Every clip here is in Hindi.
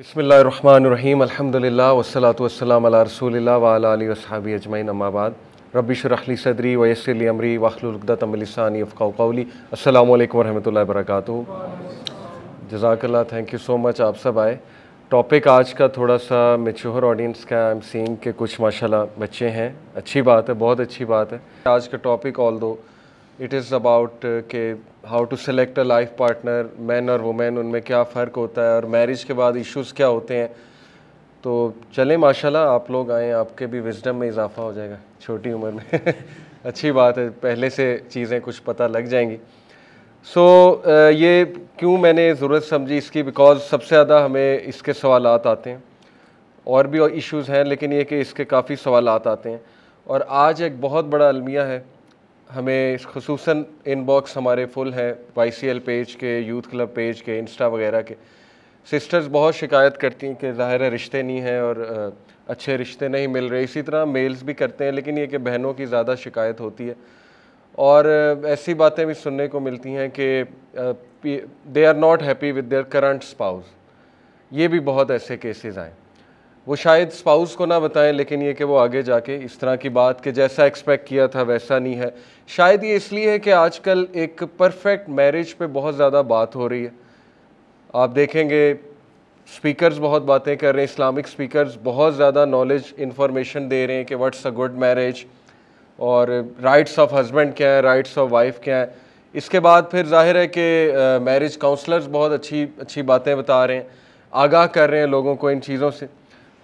बसमीम अल्हम्दुलिल्लाह वसलात वसलाम अला रसूलिल्लाह वाली वसहाबी अजमैन अम्माबाद रबिशरखली सदरी वयसली अमरी वाखलतमलसानी अफ़ाउली अल्लाम वरहमल वर्क जजाकल्ला थैंक यू सो मच आप सब आए टॉपिक आज का थोड़ा सा मेच्योर ऑडियंस का आई एम सीइंग के कुछ माशाल्लाह बच्चे हैं अच्छी बात है बहुत अच्छी बात है आज का topic although it is about के how to select a life partner man और वुमेन उनमें क्या फ़र्क होता है और मैरिज के बाद इश्यूज क्या होते हैं तो चलें माशाल्लाह आप लोग आएँ आपके भी विजडम में इजाफा हो जाएगा छोटी उम्र में अच्छी बात है पहले से चीज़ें कुछ पता लग जाएंगी सो so, ये क्यों मैंने ज़रूरत समझी इसकी बिकॉज़ सबसे ज़्यादा हमें इसके सवाल आते हैं और भी इश्यूज़ हैं लेकिन ये कि इसके काफ़ी सवाल आते हैं और आज एक बहुत बड़ा अलमिया है हमें खसूस इनबॉक्स हमारे फुल हैं वाई पेज के यूथ क्लब पेज के इंस्टा वगैरह के सिस्टर्स बहुत शिकायत करती हैं कि ज़ाहिर है रिश्ते नहीं हैं और अच्छे रिश्ते नहीं मिल रहे इसी तरह मेल्स भी करते हैं लेकिन ये कि बहनों की ज़्यादा शिकायत होती है और ऐसी बातें भी सुनने को मिलती हैं कि they are not happy with their current spouse ये भी बहुत ऐसे केसेस आए वो शायद स्पाउस को ना बताएं लेकिन ये कि वो आगे जाके इस तरह की बात के जैसा एक्सपेक्ट किया था वैसा नहीं है शायद ये इसलिए है कि आजकल एक परफेक्ट मैरिज पे बहुत ज़्यादा बात हो रही है आप देखेंगे स्पीकर्स बहुत बातें कर रहे हैं इस्लामिक स्पीकर्स बहुत ज़्यादा नॉलेज इन्फॉर्मेशन दे रहे हैं कि व्हाट्स अ गुड मैरिज और राइट्स ऑफ हस्बैंड क्या है राइट्स ऑफ वाइफ क्या है इसके बाद फिर जाहिर है कि मैरिज काउंसलर्स बहुत अच्छी अच्छी बातें बता रहे हैं आगाह कर रहे हैं लोगों को इन चीज़ों से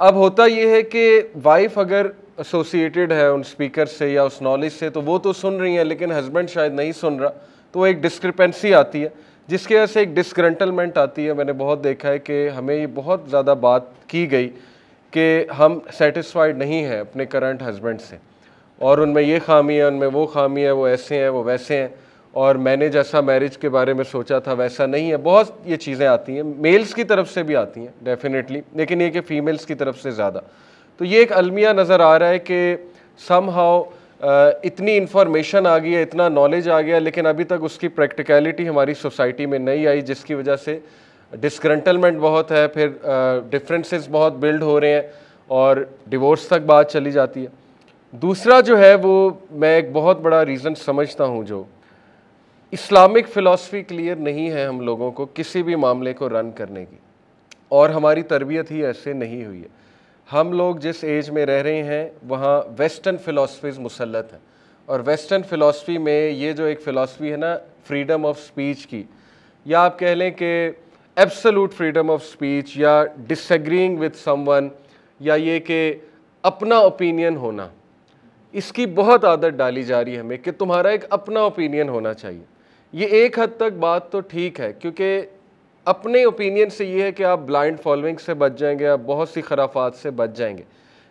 अब होता यह है कि वाइफ अगर एसोसिएटेड है उन स्पीकर से या उस नॉलेज से तो वो तो सुन रही हैं लेकिन हस्बैंड शायद नहीं सुन रहा तो एक डिस्क्रिपेंसी आती है जिसकी वजह से एक डिसग्रंटलमेंट आती है मैंने बहुत देखा है कि हमें ये बहुत ज़्यादा बात की गई कि हम सेटिस्फाइड नहीं हैं अपने करंट हस्बैंड से और उनमें ये खामी है उनमें वो खामी है वो ऐसे हैं वो वैसे हैं और मैंने जैसा मैरिज के बारे में सोचा था वैसा नहीं है बहुत ये चीज़ें आती हैं मेल्स की तरफ से भी आती हैं डेफिनेटली लेकिन ये कि फ़ीमेल्स की तरफ से ज़्यादा तो ये एक अलमिया नज़र आ रहा है कि सम हाउ इतनी इन्फॉर्मेशन आ गई है इतना नॉलेज आ गया लेकिन अभी तक उसकी प्रैक्टिकलिटी हमारी सोसाइटी में नहीं आई जिसकी वजह से डिसग्रंटलमेंट बहुत है फिर डिफरेंसेस बहुत बिल्ड हो रहे हैं और डिवोर्स तक बात चली जाती है दूसरा जो है वो मैं एक बहुत बड़ा रीज़न समझता हूँ जो इस्लामिक फ़िलासफ़ी क्लियर नहीं है हम लोगों को किसी भी मामले को रन करने की और हमारी तरबियत ही ऐसे नहीं हुई है हम लोग जिस एज में रह रहे हैं वहाँ वेस्टर्न फ़िलासफ़ीज़ मुसलत हैं और वेस्टर्न फ़िलासफ़ी में ये जो एक फ़िलासफ़ी है ना फ्रीडम ऑफ स्पीच की या आप कह लें कि एब्सलूट फ्रीडम ऑफ स्पीच या डिसग्रींग विद समवन या ये कि अपना ओपिनियन होना इसकी बहुत आदत डाली जा रही है हमें कि तुम्हारा एक अपना ओपिनियन होना चाहिए ये एक हद तक बात तो ठीक है क्योंकि अपने ओपिनियन से ये है कि आप ब्लाइंड फॉलोइंग से बच जाएंगे आप बहुत सी खराफात से बच जाएंगे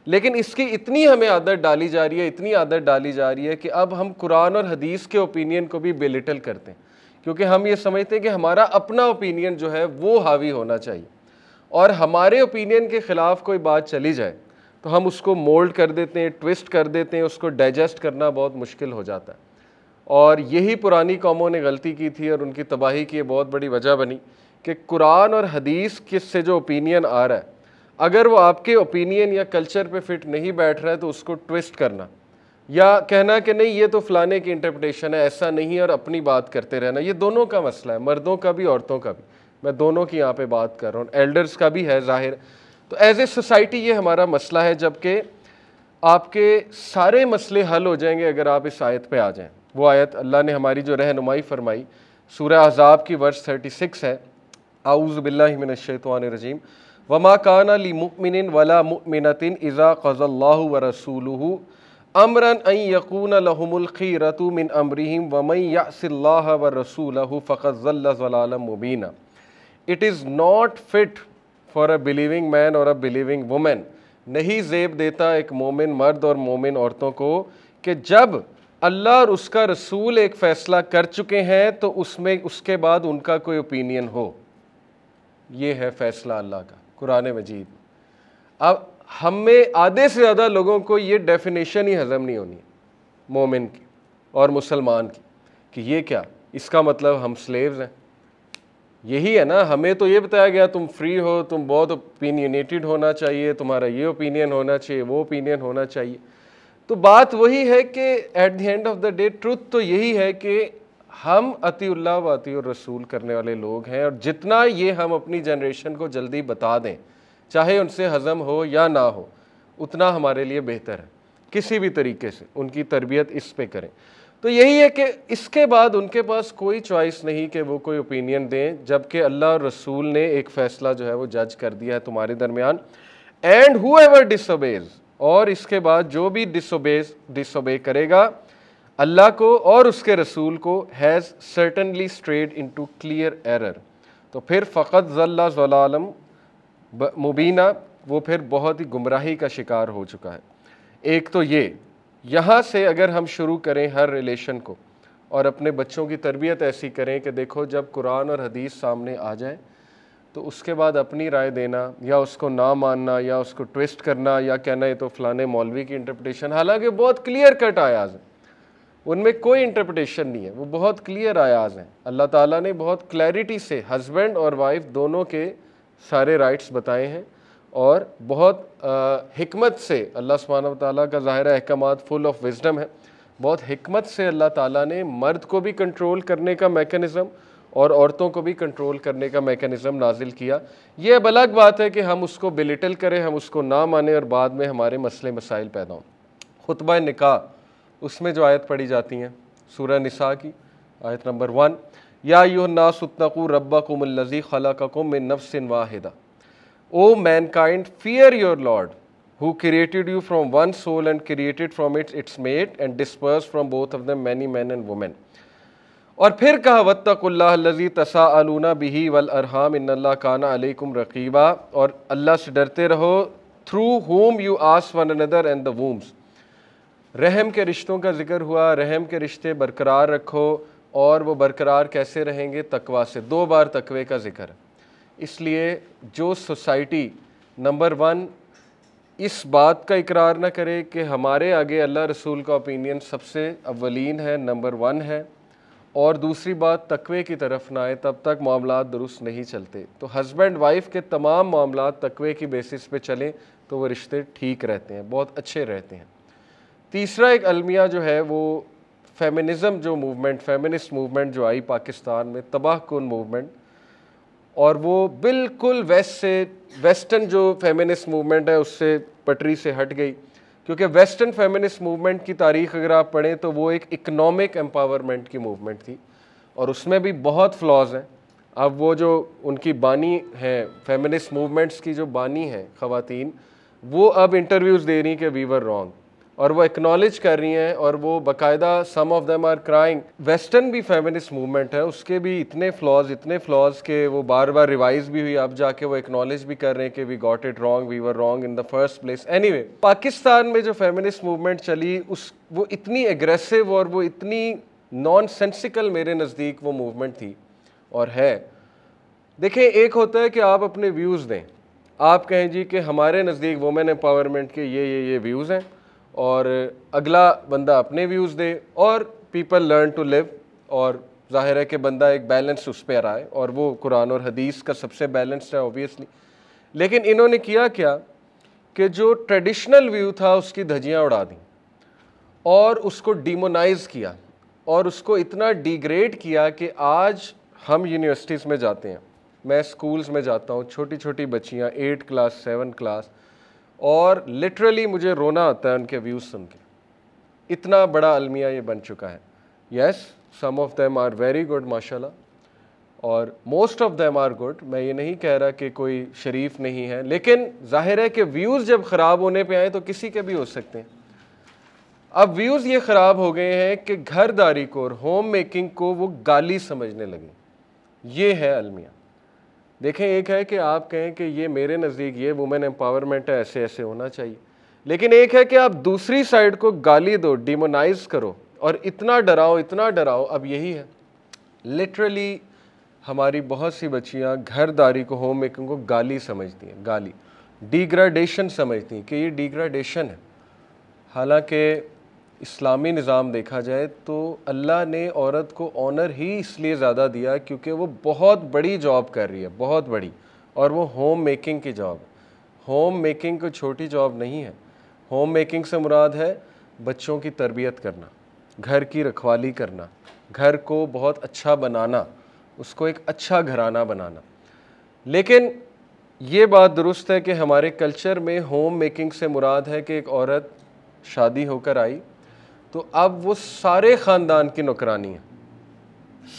लेकिन इसकी इतनी हमें आदत डाली जा रही है इतनी आदत डाली जा रही है कि अब हम कुरान और हदीस के ओपिनियन को भी बेलिटल करते हैं क्योंकि हम ये समझते हैं कि हमारा अपना ओपिनियन जो है वो हावी होना चाहिए और हमारे ओपिनियन के ख़िलाफ़ कोई बात चली जाए तो हम उसको मोल्ड कर देते हैं ट्विस्ट कर देते हैं उसको डाइजेस्ट करना बहुत मुश्किल हो जाता है और यही पुरानी कौमों ने गलती की थी और उनकी तबाही की बहुत बड़ी वजह बनी कि कुरान और हदीस किस से जो ओपिनियन आ रहा है अगर वो आपके ओपिनियन या कल्चर पे फिट नहीं बैठ रहा है तो उसको ट्विस्ट करना या कहना कि नहीं ये तो फलाने की इंटरप्रटेशन है ऐसा नहीं और अपनी बात करते रहना ये दोनों का मसला है मर्दों का भी औरतों का भी मैं दोनों की यहाँ पर बात कर रहा हूँ एल्डर्स का भी है जाहिर तो एज ए सोसाइटी ये हमारा मसला है जबकि आपके सारे मसले हल हो जाएंगे अगर आप इस आयत पे आ जाएँ वो आयत अल्लाह ने हमारी जो रहनुमाई फरमाई सूर्य अजाब की वर्ष 36 है रजीम वमा कान अली मुमिन वला मुमिनतिन इज़ा क़ज़ल्ला व रसूल अमरन यकून लहमुल्खी रतु मिन अमरीम वमई यासिल्ला व रसूल मुबीना it is not fit for a believing man और अ बिलीविंग वुमेन नहीं जेब देता एक मोमिन मर्द और मोमिन औरतों को कि जब अल्लाह और उसका रसूल एक फ़ैसला कर चुके हैं तो उसमें उसके बाद उनका कोई ओपिनियन हो ये है फ़ैसला अल्लाह का कुरान मजीद अब हम में आधे से ज़्यादा लोगों को ये डेफिनेशन ही हज़म नहीं होनी मोमिन की और मुसलमान की कि ये क्या इसका मतलब हम स्लेव्स हैं यही है ना हमें तो ये बताया गया तुम फ्री हो तुम बहुत ओपिनियनेटेड होना चाहिए तुम्हारा ये ओपिनियन होना चाहिए वो ओपिनियन होना चाहिए तो बात वही है कि at the end of the day truth तो यही है कि हम अतील्ला व अति रसूल करने वाले लोग हैं और जितना ये हम अपनी जनरेशन को जल्दी बता दें चाहे उनसे हज़म हो या ना हो उतना हमारे लिए बेहतर है किसी भी तरीके से उनकी तरबियत इस पे करें तो यही है कि इसके बाद उनके पास कोई चॉइस नहीं कि वो कोई ओपिनियन दें जबकि अल्लाह रसूल ने एक फ़ैसला जो है वो जज कर दिया है तुम्हारे दरमियान एंड हु एवर डिसबेज़ और इसके बाद जो भी डिसोबे डिसोबे करेगा अल्लाह को और उसके रसूल को has certainly strayed into clear error तो फिर फ़कत ज़ल्ला जलालम मुबीना वो फिर बहुत ही गुमराही का शिकार हो चुका है एक तो ये यहाँ से अगर हम शुरू करें हर रिलेशन को और अपने बच्चों की तरबियत ऐसी करें कि देखो जब कुरान और हदीस सामने आ जाए तो उसके बाद अपनी राय देना या उसको ना मानना या उसको ट्विस्ट करना या कहना ये तो फ़लाने मौलवी की इंटरप्रटेशन हालांकि बहुत क्लियर कट आयाज हैं उनमें कोई इंटरप्रटेशन नहीं है वो बहुत क्लियर आयाज हैं अल्लाह ताला ने बहुत क्लैरिटी से हस्बैंड और वाइफ दोनों के सारे राइट्स बताए हैं और बहुत हमत हिकमत से अल्लाह सुबहान ताली का ज़ाहिर अहकाम फुल ऑफ विजडम है बहुत हिकमत से अल्लाह ताला ने मर्द को भी कंट्रोल करने का मेकनिज़म और औरतों को भी कंट्रोल करने का मेकनिज़म नाजिल किया ये अब अलग बात है कि हम उसको बिलिटल करें हम उसको ना माने और बाद में हमारे मसले मसाइल पैदा हों खुतब निका उसमें जो आयत पढ़ी जाती हैं सूर्य नसा की आयत नंबर वन या यो नासतनकू रब्बा मुलजी खला ककुम नफसिन वाहिदा O mankind fear your lord who created you from one soul and created from its its mate and disperse from both of the many man and women और फिर कहा वत्तकुल्लाजी तसाअलूना बिही वल अरहाम इन्ला काना अलैकुम रकीबा और अल्लाह से डरते रहो through whom you ask one another and the wombs रहम के रिश्तों का जिक्र हुआ रहम के रिश्ते बरकरार रखो और वो बरकरार कैसे रहेंगे तकवा से दो बार तकवे का जिक्र इसलिए जो सोसाइटी नंबर वन इस बात का इकरार ना करे कि हमारे आगे अल्लाह रसूल का ओपिनियन सबसे अवलिन है नंबर वन है और दूसरी बात तकवे की तरफ ना आए तब तक मामला दुरुस्त नहीं चलते तो हस्बैंड वाइफ के तमाम मामला तकवे की बेसिस पे चलें तो वो रिश्ते ठीक रहते हैं बहुत अच्छे रहते हैं तीसरा एक अलमिया जो है वो फेमिनिज़म जो मूवमेंट फेमिनिस्ट मूवमेंट जो आई पाकिस्तान में तबाह कन मूवमेंट और वो बिल्कुल वेस्ट से वेस्टर्न जो फेमिनिस्ट मूवमेंट है उससे पटरी से हट गई क्योंकि वेस्टर्न फेमिनिस्ट मूवमेंट की तारीख अगर आप पढ़ें तो वो एक इकनॉमिक एम्पावरमेंट की मूवमेंट थी और उसमें भी बहुत फ्लॉज हैं अब वो जो उनकी बानी है फेमिनिस्ट मूवमेंट्स की जो बानी है ख़वातीन वो अब इंटरव्यूज़ दे रही हैं कि वी वर रॉन्ग और वो एक्नॉलेज कर रही हैं और वो बकायदा some of them are crying western भी फेमिनिस्ट मूवमेंट है उसके भी इतने फ्लॉज इतने फ्लॉज के वो बार बार रिवाइज भी हुई अब जाके वो एक्नॉलेज भी कर रहे हैं कि we got it wrong we were wrong in the first place anyway Pakistan में जो फेमिनिस्ट मूवमेंट चली उस वो इतनी एग्रेसिव और वो इतनी नॉन सेंसिकल मेरे नज़दीक वो मूवमेंट थी और है देखें एक होता है कि आप अपने व्यूज़ दें आप कहें जी कि हमारे नज़दीक वुमेन एम्पावरमेंट के ये ये ये व्यूज़ हैं और अगला बंदा अपने व्यूज़ दे और पीपल लर्न टू लिव और जाहिर है कि बंदा एक बैलेंस उस पर आए और वो कुरान और हदीस का सबसे बैलेंस्ड है ऑब्वियसली लेकिन इन्होंने किया क्या कि जो ट्रेडिशनल व्यू था उसकी धजियाँ उड़ा दी और उसको डिमोनाइज़ किया और उसको इतना डिग्रेड किया कि आज हम यूनिवर्सिटीज़ में जाते हैं मैं स्कूल्स में जाता हूँ छोटी छोटी बच्चियाँ एट क्लास सेवन क्लास और लिटरली मुझे रोना आता है उनके व्यूज़ सुन के इतना बड़ा अलमिया ये बन चुका है yes some of them are very good माशाल्लाह और most of them are good मैं ये नहीं कह रहा कि कोई शरीफ नहीं है लेकिन जाहिर है कि व्यूज़ जब ख़राब होने पे आए तो किसी के भी हो सकते हैं अब व्यूज़ ये ख़राब हो गए हैं कि घरदारी को और होम मेकिंग को वो गाली समझने लगे ये है अलमिया देखें एक है कि आप कहें कि ये मेरे नज़दीक ये वुमेन एम्पावरमेंट है ऐसे ऐसे होना चाहिए लेकिन एक है कि आप दूसरी साइड को गाली दो डिमोनाइज करो और इतना डराओ इतना डराओ अब यही है लिटरली हमारी बहुत सी बच्चियाँ घरदारी को होम मेकिंग को गाली समझती हैं गाली डिग्रेडेशन समझती हैं कि ये डिग्रेडेशन है हालांकि इस्लामी निज़ाम देखा जाए तो अल्लाह ने औरत को ऑनर ही इसलिए ज़्यादा दिया क्योंकि वो बहुत बड़ी जॉब कर रही है बहुत बड़ी और वो होम मेकिंग की जॉब होम मेकिंग कोई छोटी जॉब नहीं है होम मेकिंग से मुराद है बच्चों की तरबियत करना घर की रखवाली करना घर को बहुत अच्छा बनाना उसको एक अच्छा घराना बनाना लेकिन ये बात दुरुस्त है कि हमारे कल्चर में होम मेकिंग से मुराद है कि एक औरत शादी होकर आई तो अब वो सारे ख़ानदान की नौकरानी है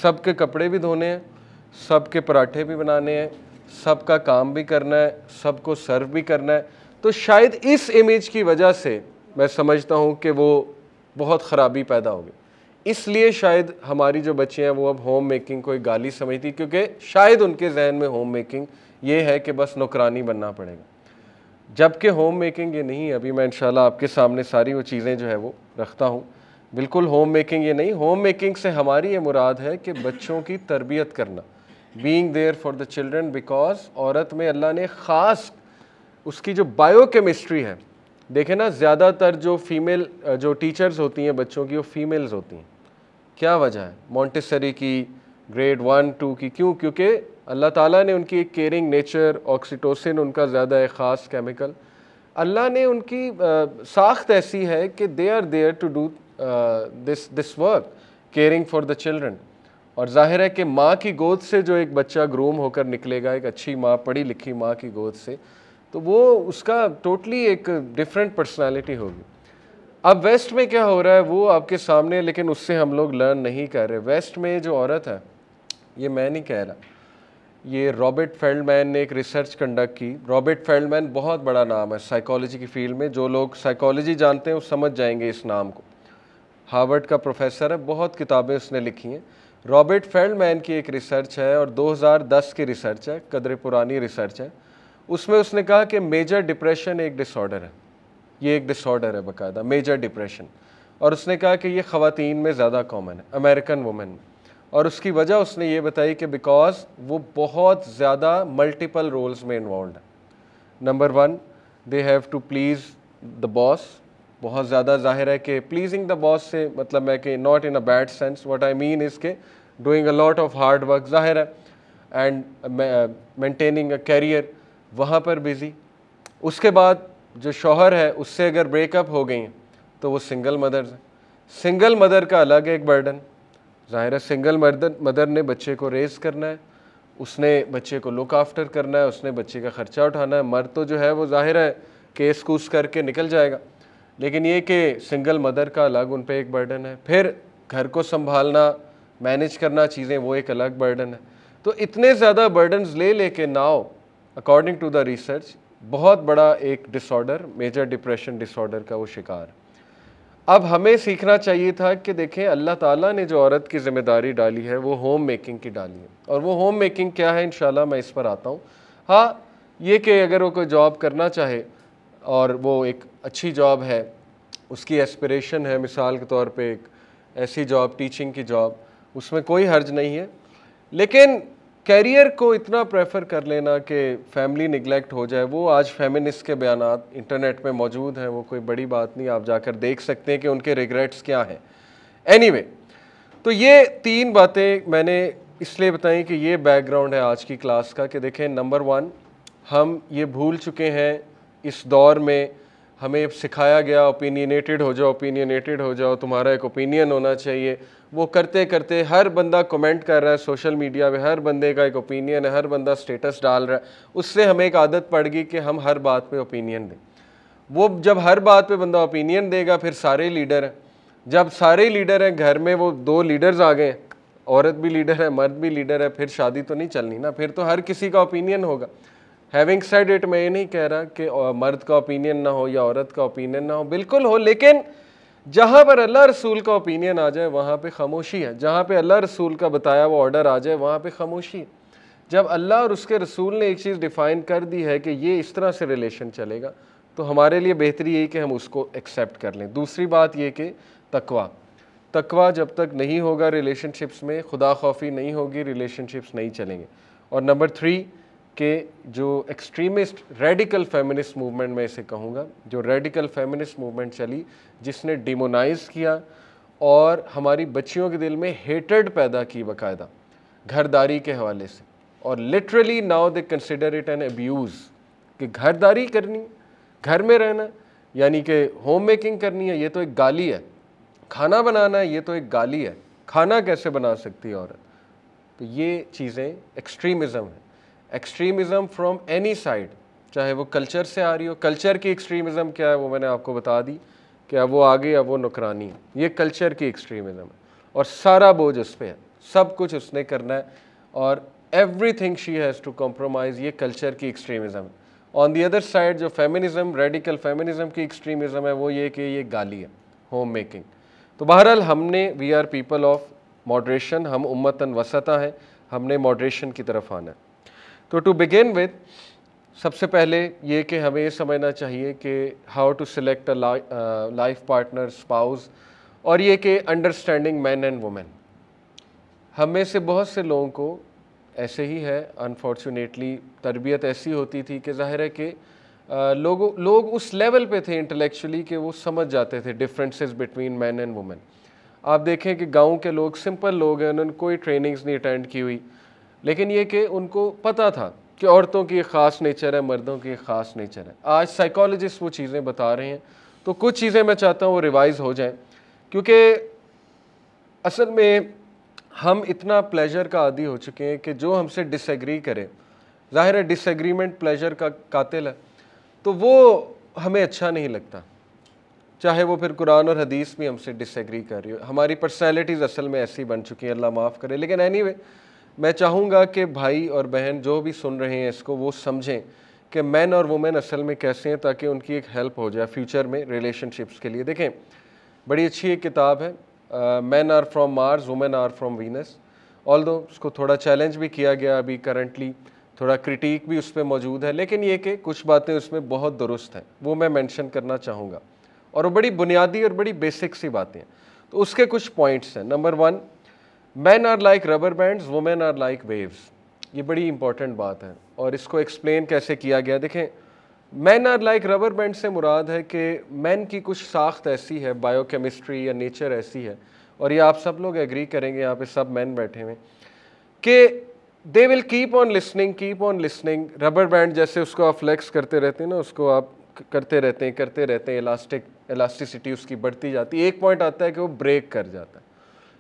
सब के कपड़े भी धोने हैं सब के पराठे भी बनाने हैं सब का काम भी करना है सबको सर्व भी करना है तो शायद इस इमेज की वजह से मैं समझता हूँ कि वो बहुत ख़राबी पैदा होगी इसलिए शायद हमारी जो बच्चे हैं वो अब होम मेकिंग को एक गाली समझती क्योंकि शायद उनके जहन में होम मेकिंग ये है कि बस नौकरानी बनना पड़ेगा जबकि होम मेकिंग ये नहीं अभी मैं इंशाल्लाह आपके सामने सारी वो चीज़ें जो है वो रखता हूँ बिल्कुल होम मेकिंग ये नहीं होम मेकिंग से हमारी ये मुराद है कि बच्चों की तरबियत करना being there for the children because औरत में अल्लाह ने ख़ास उसकी जो बायो केमिस्ट्री है देखे ना ज़्यादातर जो फीमेल जो टीचर्स होती हैं बच्चों की वो फीमेल्स होती हैं क्या वजह है मॉन्टेसरी की ग्रेड वन टू की क्यों क्योंकि अल्लाह ताला ने उनकी एक केयरिंग नेचर ऑक्सीटोसिन उनका ज़्यादा है ख़ास केमिकल अल्लाह ने उनकी साख्त ऐसी है कि they are there to do this this work caring for the children और जाहिर है कि माँ की गोद से जो एक बच्चा ग्रूम होकर निकलेगा एक अच्छी माँ पढ़ी लिखी माँ की गोद से तो वो उसका टोटली एक डिफरेंट पर्सनालिटी होगी अब वेस्ट में क्या हो रहा है वो आपके सामने लेकिन उससे हम लोग लर्न नहीं कर रहे वेस्ट में जो औरत है ये मैं नहीं कह रहा ये रॉबर्ट फेल्डमैन ने एक रिसर्च कंडक्ट की रॉबर्ट फेल्डमैन बहुत बड़ा नाम है साइकोलॉजी की फील्ड में जो लोग साइकोलॉजी जानते हैं वो समझ जाएंगे इस नाम को हार्वर्ड का प्रोफेसर है बहुत किताबें उसने लिखी हैं रॉबर्ट फेल्डमैन की एक रिसर्च है और 2010 की रिसर्च है कदर पुरानी रिसर्च है उसमें उसने कहा कि मेजर डिप्रेशन एक डिसऑर्डर है ये एक डिसऑर्डर है बाकायदा मेजर डिप्रेशन और उसने कहा कि ये ख़वातीन में ज़्यादा कॉमन है अमेरिकन वुमेन में और उसकी वजह उसने ये बताई कि बिकॉज वो बहुत ज़्यादा मल्टीपल रोल्स में इन्वॉल्व है number one they have to please the boss बहुत ज़्यादा जाहिर है कि प्लीजिंग द बॉस से मतलब है कि not in a bad sense what I mean is के doing a lot of hard work जाहिर है एंड मेंटेनिंग अ कैरियर वहाँ पर बिज़ी उसके बाद जो शोहर है उससे अगर ब्रेकअप हो गई तो वो सिंगल मदर्स हैं सिंगल मदर का अलग एक बर्डन ज़ाहिर सिंगल मर्दर मदर ने बच्चे को रेस करना है उसने बच्चे को लुक आफ्टर करना है उसने बच्चे का ख़र्चा उठाना है मर्द तो जो है वो ज़ाहिर है केस कूस करके निकल जाएगा लेकिन ये कि सिंगल मदर का अलग उन पर एक बर्डन है फिर घर को संभालना मैनेज करना चीज़ें वो एक अलग बर्डन है तो इतने ज़्यादा बर्डन ले लेके now according to the research बहुत बड़ा एक डिसऑर्डर मेजर डिप्रेशन डिसऑर्डर का वो शिकार अब हमें सीखना चाहिए था कि देखें अल्लाह ताला ने जो औरत की ज़िम्मेदारी डाली है वो होम मेकिंग की डाली है और वो होम मेकिंग क्या है इन मैं इस पर आता हूँ हाँ ये कि अगर वो कोई जॉब करना चाहे और वो एक अच्छी जॉब है उसकी एस्पिरेशन है मिसाल के तौर पे एक ऐसी जॉब टीचिंग की जॉब उसमें कोई हर्ज नहीं है लेकिन कैरियर को इतना प्रेफर कर लेना कि फैमिली निगलेक्ट हो जाए वो आज फेमिनिस्ट के बयान इंटरनेट में मौजूद हैं वो कोई बड़ी बात नहीं आप जाकर देख सकते हैं कि उनके रिग्रेट्स क्या हैं एनी anyway, तो ये तीन बातें मैंने इसलिए बताई कि ये बैकग्राउंड है आज की क्लास का कि देखें नंबर वन हम ये भूल चुके हैं इस दौर में हमें सिखाया गया ओपिनियनेटेड हो जाओ ओपिनियनेटेड हो जाओ तुम्हारा एक ओपिनियन होना चाहिए वो करते करते हर बंदा कमेंट कर रहा है सोशल मीडिया पे हर बंदे का एक ओपिनियन है हर बंदा स्टेटस डाल रहा है उससे हमें एक आदत पड़ गई कि हम हर बात पे ओपिनियन दें वो जब हर बात पे बंदा ओपिनियन देगा फिर सारे लीडर हैं जब सारे लीडर हैं घर में वो दो लीडर्स आ गए औरत भी लीडर है मर्द भी लीडर है फिर शादी तो नहीं चलनी ना फिर तो हर किसी का ओपिनियन होगा हैविंग सेड इट मैं ये नहीं कह रहा कि मर्द का ओपिनियन ना हो या औरत का ओपिनियन ना हो बिल्कुल हो लेकिन जहाँ पर अल्लाह रसूल का ओपिनियन आ जाए वहाँ पे खामोशी है जहाँ पे अल्लाह रसूल का बताया हुआ ऑर्डर आ जाए वहाँ पे खामोशी है जब अल्लाह और उसके रसूल ने एक चीज़ डिफ़ाइन कर दी है कि ये इस तरह से रिलेशन चलेगा तो हमारे लिए बेहतरी यही कि हम उसको एक्सेप्ट कर लें दूसरी बात ये कि तकवा तकवा जब तक नहीं होगा रिलेशनशिप्स में खुदा खौफी नहीं होगी रिलेशनशिप्स नहीं चलेंगे और नंबर थ्री कि जो एक्सट्रीमिस्ट रेडिकल फेमिनिस्ट मूवमेंट मैं इसे कहूँगा जो रेडिकल फेमिनिस्ट मूवमेंट चली जिसने डिमोनाइज किया और हमारी बच्चियों के दिल में हेटर्ड पैदा की बाकायदा घरदारी के हवाले से और literally now they consider it an abuse कि घरदारी करनी घर में रहना यानी कि होम मेकिंग करनी है ये तो एक गाली है खाना बनाना ये तो एक गाली है खाना कैसे बना सकती है औरत तो ये चीज़ें एक्सट्रीमिज़म है एक्सट्रीमिज़म फ्रॉम एनी साइड चाहे वो कल्चर से आ रही हो कल्चर की एक्सट्रीमिज़म क्या है वो मैंने आपको बता दी कि अब वो आगे अब वो नुकरानी है ये कल्चर की एक्सट्रीमिज़म है और सारा बोझ उस पर है सब कुछ उसने करना है और everything she has to compromise ये कल्चर की एक्सट्रीमिज़म है ऑन दी अदर साइड जो फेमिनिज़म रेडिकल फेमिनिज़म की एक्सट्रीमिज़म है वो ये कि ये गाली है होम मेकिंग तो बहरहाल हमने we are people of moderation हम उम्मतन वसता हैं हमने मॉड्रेशन की तरफ आना है तो टू बिगिन विद सबसे पहले ये कि हमें ये समझना चाहिए कि how to select a life partner spouse और ये कि अंडरस्टैंडिंग मैन एंड वुमेन हम में से बहुत से लोगों को ऐसे ही है अनफॉर्चुनेटली तरबियत ऐसी होती थी कि जाहिर है कि uh, लोगों लोग उस लेवल पे थे इंटेलेक्चुअली कि वो समझ जाते थे differences between man and women आप देखें कि गांव के लोग सिंपल लोग हैं उन्होंने कोई ट्रेनिंग्स नहीं अटेंड की हुई लेकिन ये कि उनको पता था कि औरतों की ख़ास नेचर है मर्दों की ख़ास नेचर है आज साइकोलॉजिस्ट वो चीज़ें बता रहे हैं तो कुछ चीज़ें मैं चाहता हूँ वो रिवाइज़ हो जाएं क्योंकि असल में हम इतना प्लेजर का आदि हो चुके हैं कि जो हमसे डिसएग्री करें ज़ाहिर है डिसएग्रीमेंट प्लेजर का कातिल है तो वो हमें अच्छा नहीं लगता चाहे वो फिर कुरान और हदीस भी हमसे डिसएग्री कर रही हो हमारी पर्सनैलिटीज़ असल में ऐसी बन चुकी हैं अल्लाह माफ़ करे लेकिन एनी anyway, मैं चाहूँगा कि भाई और बहन जो भी सुन रहे हैं इसको वो समझें कि मैन और वुमेन असल में कैसे हैं ताकि उनकी एक हेल्प हो जाए फ्यूचर में रिलेशनशिप्स के लिए देखें बड़ी अच्छी एक किताब है man are from Mars women are from Venus although उसको थोड़ा चैलेंज भी किया गया अभी करंटली थोड़ा क्रिटिक भी उस पर मौजूद है लेकिन ये कि कुछ बातें उसमें बहुत दुरुस्त हैं वो मैं मैंशन करना चाहूँगा और वो बड़ी बुनियादी और बड़ी बेसिक सी बातें हैं तो उसके कुछ पॉइंट्स हैं number one man are like rubber bands women are like waves ये बड़ी इंपॉर्टेंट बात है और इसको एक्सप्लेन कैसे किया गया देखें man are like rubber band से मुराद है कि मैन की कुछ साख्त ऐसी है बायोकेमिस्ट्री या नेचर ऐसी है और ये आप सब लोग एग्री करेंगे यहाँ पे सब मैन बैठे हुए कि they will keep on listening keep on listening rubber band जैसे उसको आप फ्लैक्स करते रहते हैं ना उसको आप करते रहते हैं करते रहते हैं इलास्टिक इलास्टिसिटी उसकी बढ़ती जाती है एक पॉइंट आता है कि वो ब्रेक कर जाता है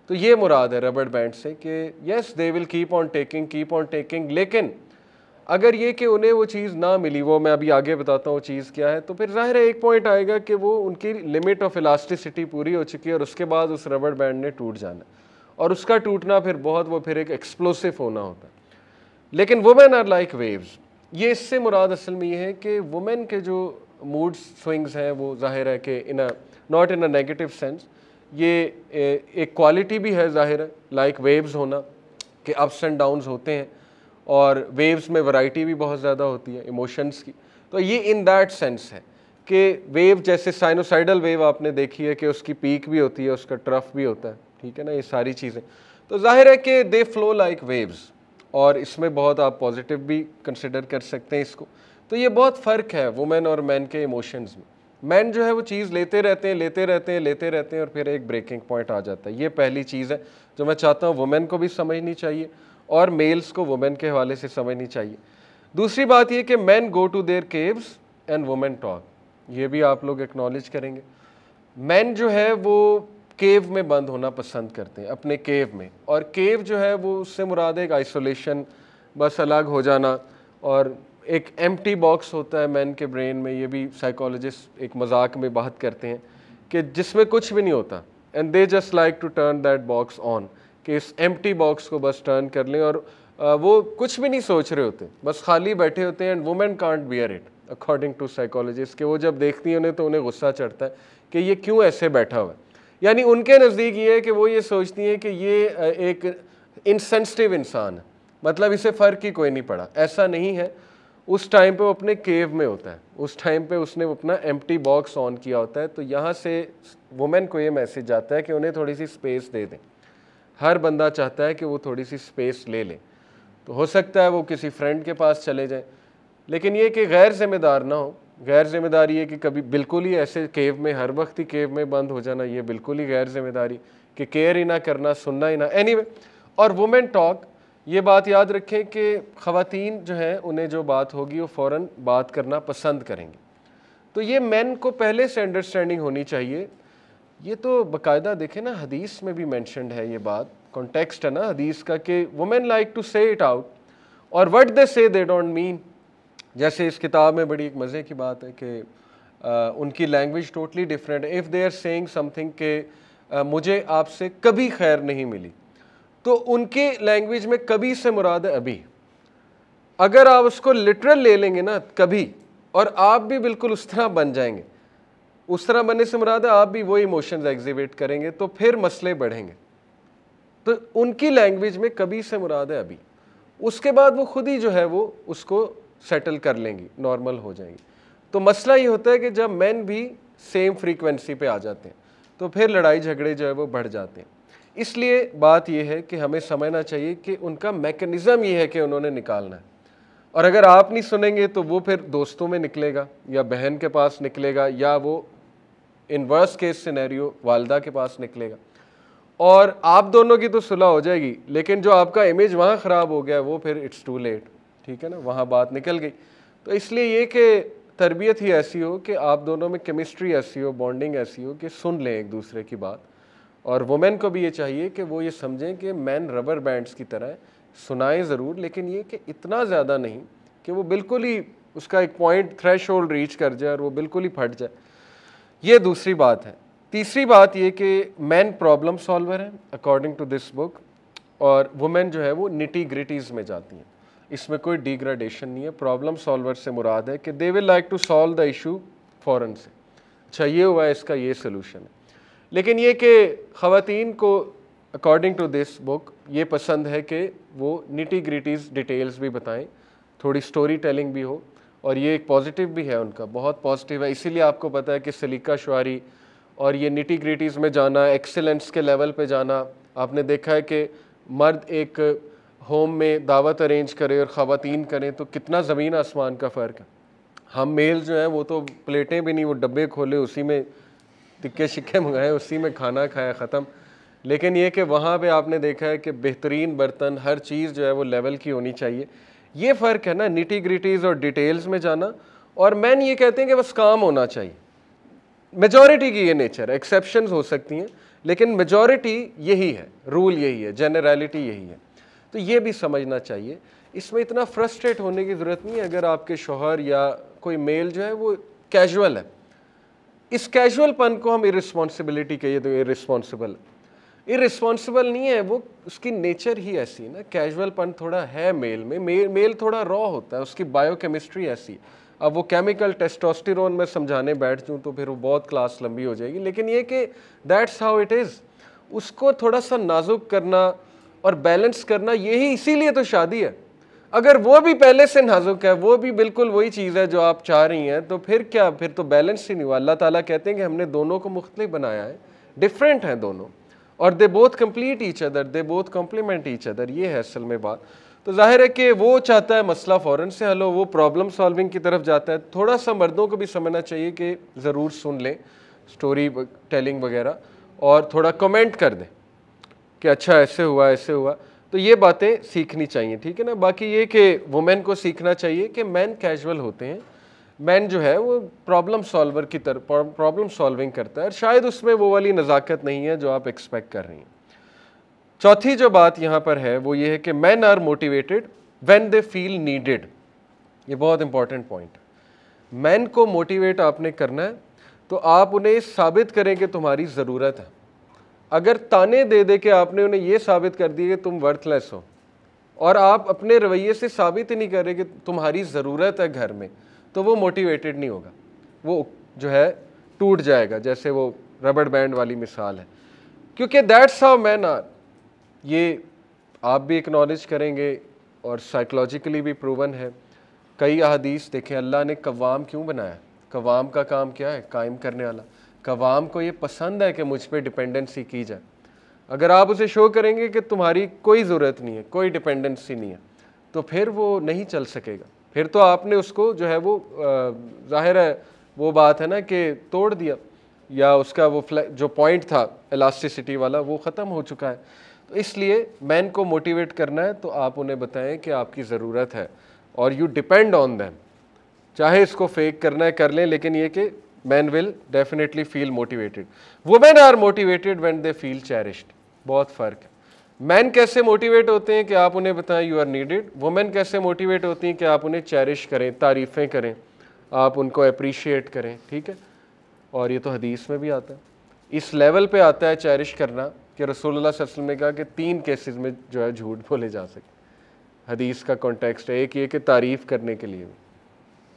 तो ये मुराद है रबड़ बैंड से कि yes they will keep on taking keep on taking लेकिन अगर ये कि उन्हें वो चीज़ ना मिली वो मैं अभी आगे बताता हूँ चीज़ क्या है तो फिर ज़ाहिर है एक पॉइंट आएगा कि वो उनकी लिमिट ऑफ इलास्टिसिटी पूरी हो चुकी है और उसके बाद उस रबड़ बैंड ने टूट जाना और उसका टूटना फिर बहुत वो फिर एक एक्सप्लोसिव होना होता है लेकिन वुमेन आर लाइक वेव्स ये इससे मुराद असल में ये है कि वुमेन के जो मूड स्विंग्स हैं वो जाहिर है कि in a not in a negative sense ये एक क्वालिटी भी है ज़ाहिर है लाइक वेव्स होना कि अप्स एंड डाउन्स होते हैं और वेव्स में वैरायटी भी बहुत ज़्यादा होती है इमोशंस की तो ये इन दैट सेंस है कि वेव जैसे साइनोसाइडल वेव आपने देखी है कि उसकी पीक भी होती है उसका ट्रफ भी होता है ठीक है ना ये सारी चीज़ें तो जाहिर है कि दे फ्लो लाइक वेव्स और इसमें बहुत आप पॉजिटिव भी कंसिडर कर सकते हैं इसको तो ये बहुत फ़र्क है वुमेन और मैन के इमोशंस में मैन जो है वो चीज़ लेते रहते हैं लेते रहते हैं लेते रहते हैं और फिर एक ब्रेकिंग पॉइंट आ जाता है ये पहली चीज़ है जो मैं चाहता हूँ वुमेन को भी समझनी चाहिए और मेल्स को वुमेन के हवाले से समझनी चाहिए दूसरी बात ये कि man go to their caves and women talk ये भी आप लोग एक्नॉलेज करेंगे मैन जो है वो केव में बंद होना पसंद करते हैं अपने केव में और केव जो है वो उससे मुराद एक आइसोलेशन बस अलग हो जाना और एक एम बॉक्स होता है मैन के ब्रेन में ये भी साइकोलॉजिस्ट एक मजाक में बात करते हैं कि जिसमें कुछ भी नहीं होता and they just like to turn that box on कि इस एम बॉक्स को बस टर्न कर लें और वो कुछ भी नहीं सोच रहे होते बस खाली बैठे होते हैं and women can't bear it according to psychologist कि वो जब देखती हैं उन्हें तो उन्हें गुस्सा चढ़ता है कि ये क्यों ऐसे बैठा हुआ है यानी उनके नज़दीक ये है कि वो ये सोचती हैं कि ये एक इंसेंसिटिव इंसान है मतलब इसे फ़र्क ही कोई नहीं पड़ा ऐसा नहीं है उस टाइम पे वो अपने केव में होता है उस टाइम पे उसने अपना एम बॉक्स ऑन किया होता है तो यहाँ से वुमेन को ये मैसेज आता है कि उन्हें थोड़ी सी स्पेस दे दें हर बंदा चाहता है कि वो थोड़ी सी स्पेस ले लें तो हो सकता है वो किसी फ्रेंड के पास चले जाएँ लेकिन ये कि गैर जिम्मेदार ना हो गैर जिम्मेदारी है कि कभी बिल्कुल ही ऐसे केव में हर वक्त ही केव में बंद हो जाना ये बिल्कुल ही गैर जिम्मेदारी कि केयर ही ना करना सुनना ही ना एनी anyway, और वुमेन टॉक ये बात याद रखें कि ख़वातीन जो हैं उन्हें जो बात होगी वो फ़ौर बात करना पसंद करेंगी तो ये मैन को पहले से अंडरस्टैंडिंग होनी चाहिए ये तो बाकायदा देखें ना हदीस में भी मैंशनड है ये बात कॉन्टेक्स्ट है ना हदीस का कि women like to say it out और what they say they don't mean जैसे इस किताब में बड़ी एक मज़े की बात है कि आ, उनकी language totally different if they are saying something के आ, मुझे आपसे कभी खैर नहीं मिली तो उनके लैंग्वेज में कभी से मुराद है अभी अगर आप उसको लिटरल ले लेंगे ना कभी और आप भी बिल्कुल उस तरह बन जाएंगे उस तरह बनने से मुराद है आप भी वो इमोशन एग्जिबिट करेंगे तो फिर मसले बढ़ेंगे तो उनकी लैंग्वेज में कभी से मुराद है अभी उसके बाद वो खुद ही जो है वो उसको सेटल कर लेंगी नॉर्मल हो जाएंगी तो मसला ये होता है कि जब मैन भी सेम फ्रीक्वेंसी पे आ जाते हैं तो फिर लड़ाई झगड़े जो है वो बढ़ जाते हैं इसलिए बात यह है कि हमें समझना चाहिए कि उनका मैकेनिज़्म ये है कि उन्होंने निकालना है और अगर आप नहीं सुनेंगे तो वो फिर दोस्तों में निकलेगा या बहन के पास निकलेगा या वो इनवर्स केस सिनेरियो वालदा के पास निकलेगा और आप दोनों की तो सुलह हो जाएगी लेकिन जो आपका इमेज वहाँ ख़राब हो गया वो फिर इट्स टू लेट ठीक है ना वहाँ बात निकल गई तो इसलिए ये कि तरबियत ही ऐसी हो कि आप दोनों में केमिस्ट्री ऐसी हो बॉन्डिंग ऐसी हो कि सुन लें एक दूसरे की बात और वुमेन को भी ये चाहिए कि वो ये समझें कि मैन रबर बैंड्स की तरह सुनाएं ज़रूर लेकिन ये कि इतना ज़्यादा नहीं कि वो बिल्कुल ही उसका एक पॉइंट थ्रेश होल्ड रीच कर जाए और वो बिल्कुल ही फट जाए ये दूसरी बात है तीसरी बात ये कि मैन प्रॉब्लम सॉल्वर हैं अकॉर्डिंग टू दिस बुक और वुमेन जो है वो निटी ग्रिटीज़ में जाती हैं इसमें कोई डिग्रेडेशन नहीं है प्रॉब्लम सॉल्वर से मुराद है कि they will like to solve the issue फ़ौरन से अच्छा ये हुआ है इसका ये सोल्यूशन है लेकिन ये कि ख़वान को अकॉर्डिंग टू दिस बुक ये पसंद है कि वो निटी ग्रिटीज़ डिटेल्स भी बताएं थोड़ी स्टोरी टेलिंग भी हो और ये एक पॉजिटिव भी है उनका बहुत पॉजिटिव है इसीलिए आपको पता है कि सलीका शुारी और ये निटी ग्रिटीज़ में जाना एक्सेलेंस के लेवल पे जाना आपने देखा है कि मर्द एक होम में दावत अरेंज करे और ख़वान करें तो कितना ज़मीन आसमान का फ़र्क है हम मेल जो हैं वो तो प्लेटें भी नहीं वो डब्बे खोले उसी में टिक्के शिक्के मंगाए उसी में खाना खाया ख़त्म लेकिन ये कि वहाँ पे आपने देखा है कि बेहतरीन बर्तन हर चीज़ जो है वो लेवल की होनी चाहिए ये फ़र्क है ना निटी ग्रिटीज़ और डिटेल्स में जाना और मैन ये कहते हैं कि बस काम होना चाहिए मेजॉरिटी की ये नेचर है एक्सेप्शन हो सकती हैं लेकिन मेजॉरिटी यही है रूल यही है जनरलिटी यही है तो ये भी समझना चाहिए इसमें इतना फ्रस्ट्रेट होने की ज़रूरत नहीं है अगर आपके शोहर या कोई मेल जो है वो कैजुअल है इस कैजुअलपन को हम इरिस्पॉन्सिबिलिटी कहिए तो इरिस्पॉन्सिबल इरिस्पॉन्सिबल नहीं है वो उसकी नेचर ही ऐसी ना कैजुअलपन थोड़ा है मेल में मेल मेल थोड़ा रॉ होता है उसकी बायोकेमिस्ट्री ऐसी अब वो केमिकल टेस्टोस्टिरोन में समझाने बैठ जूँ तो फिर वो बहुत क्लास लंबी हो जाएगी लेकिन ये कि दैट्स हाउ इट इज़ उसको थोड़ा सा नाजुक करना और बैलेंस करना यही इसीलिए तो शादी है अगर वो भी पहले से नाजुक है वो भी बिल्कुल वही चीज़ है जो आप चाह रही हैं तो फिर क्या फिर तो बैलेंस ही नहीं हुआ अल्लाह ताला कहते हैं कि हमने दोनों को मुख्तलिफ बनाया है डिफरेंट हैं दोनों और they both complete each other they both complement each other ये है असल में बात तो जाहिर है कि वो चाहता है मसला फ़ौर से हल हो वो प्रॉब्लम सॉल्विंग की तरफ जाता है थोड़ा सा मर्दों को भी समझना चाहिए कि ज़रूर सुन लें स्टोरी टेलिंग वगैरह और थोड़ा कमेंट कर दें कि अच्छा ऐसे हुआ ऐसे हुआ तो ये बातें सीखनी चाहिए ठीक है ना बाकी ये कि वुमेन को सीखना चाहिए कि मैन कैजुअल होते हैं मैन जो है वो प्रॉब्लम सॉल्वर की तरफ प्रॉब्लम सॉल्विंग करता है और शायद उसमें वो वाली नज़ाकत नहीं है जो आप एक्सपेक्ट कर रही हैं चौथी जो बात यहाँ पर है वो ये है कि man are motivated when they feel needed ये बहुत इंपॉर्टेंट पॉइंट मैन को मोटिवेट आपने करना है तो आप उन्हें साबित करें कि तुम्हारी ज़रूरत है अगर ताने दे दे के आपने उन्हें ये साबित कर दिया कि तुम वर्थलेस हो और आप अपने रवैये से साबित ही नहीं कर रहे कि तुम्हारी ज़रूरत है घर में तो वो मोटिवेटेड नहीं होगा वो जो है टूट जाएगा जैसे वो रबड़ बैंड वाली मिसाल है क्योंकि दैट्स हाउ मैन आर ये आप भी एक्नॉलेज करेंगे और साइकोलॉजिकली भी प्रूवन है कई अहदीस देखें अल्लाह ने कवाम क्यों बनाया कवाम का काम क्या है कायम करने वाला कवाम को ये पसंद है कि मुझ पर डिपेंडेंसी की जाए अगर आप उसे शो करेंगे कि तुम्हारी कोई ज़रूरत नहीं है कोई डिपेंडेंसी नहीं है तो फिर वो नहीं चल सकेगा फिर तो आपने उसको जो है वो ज़ाहिर है वो बात है ना कि तोड़ दिया या उसका वो जो पॉइंट था इलास्टिसिटी वाला वो ख़त्म हो चुका है तो इसलिए मैन को मोटिवेट करना है तो आप उन्हें बताएं कि आपकी ज़रूरत है और यू डिपेंड ऑन दैम चाहे इसको फेक करना है कर लें लेकिन ये कि man will definitely feel motivated women are motivated when they feel cherished. बहुत फ़र्क है मैन कैसे मोटिवेट होते हैं कि आप उन्हें बताएं यू आर नीडेड वुमेन कैसे मोटिवेट होती हैं कि आप उन्हें चेरिश करें तारीफ़ें करें आप उनको अप्रीशिएट करें ठीक है और ये तो हदीस में भी आता है इस लेवल पे आता है चेरिश करना कि रसोल्ला वसल्लम ने कहा कि तीन केसेस में जो है झूठ बोले जा सके हदीस का कॉन्टेक्स्ट है एक ये कि तारीफ़ करने के लिए भी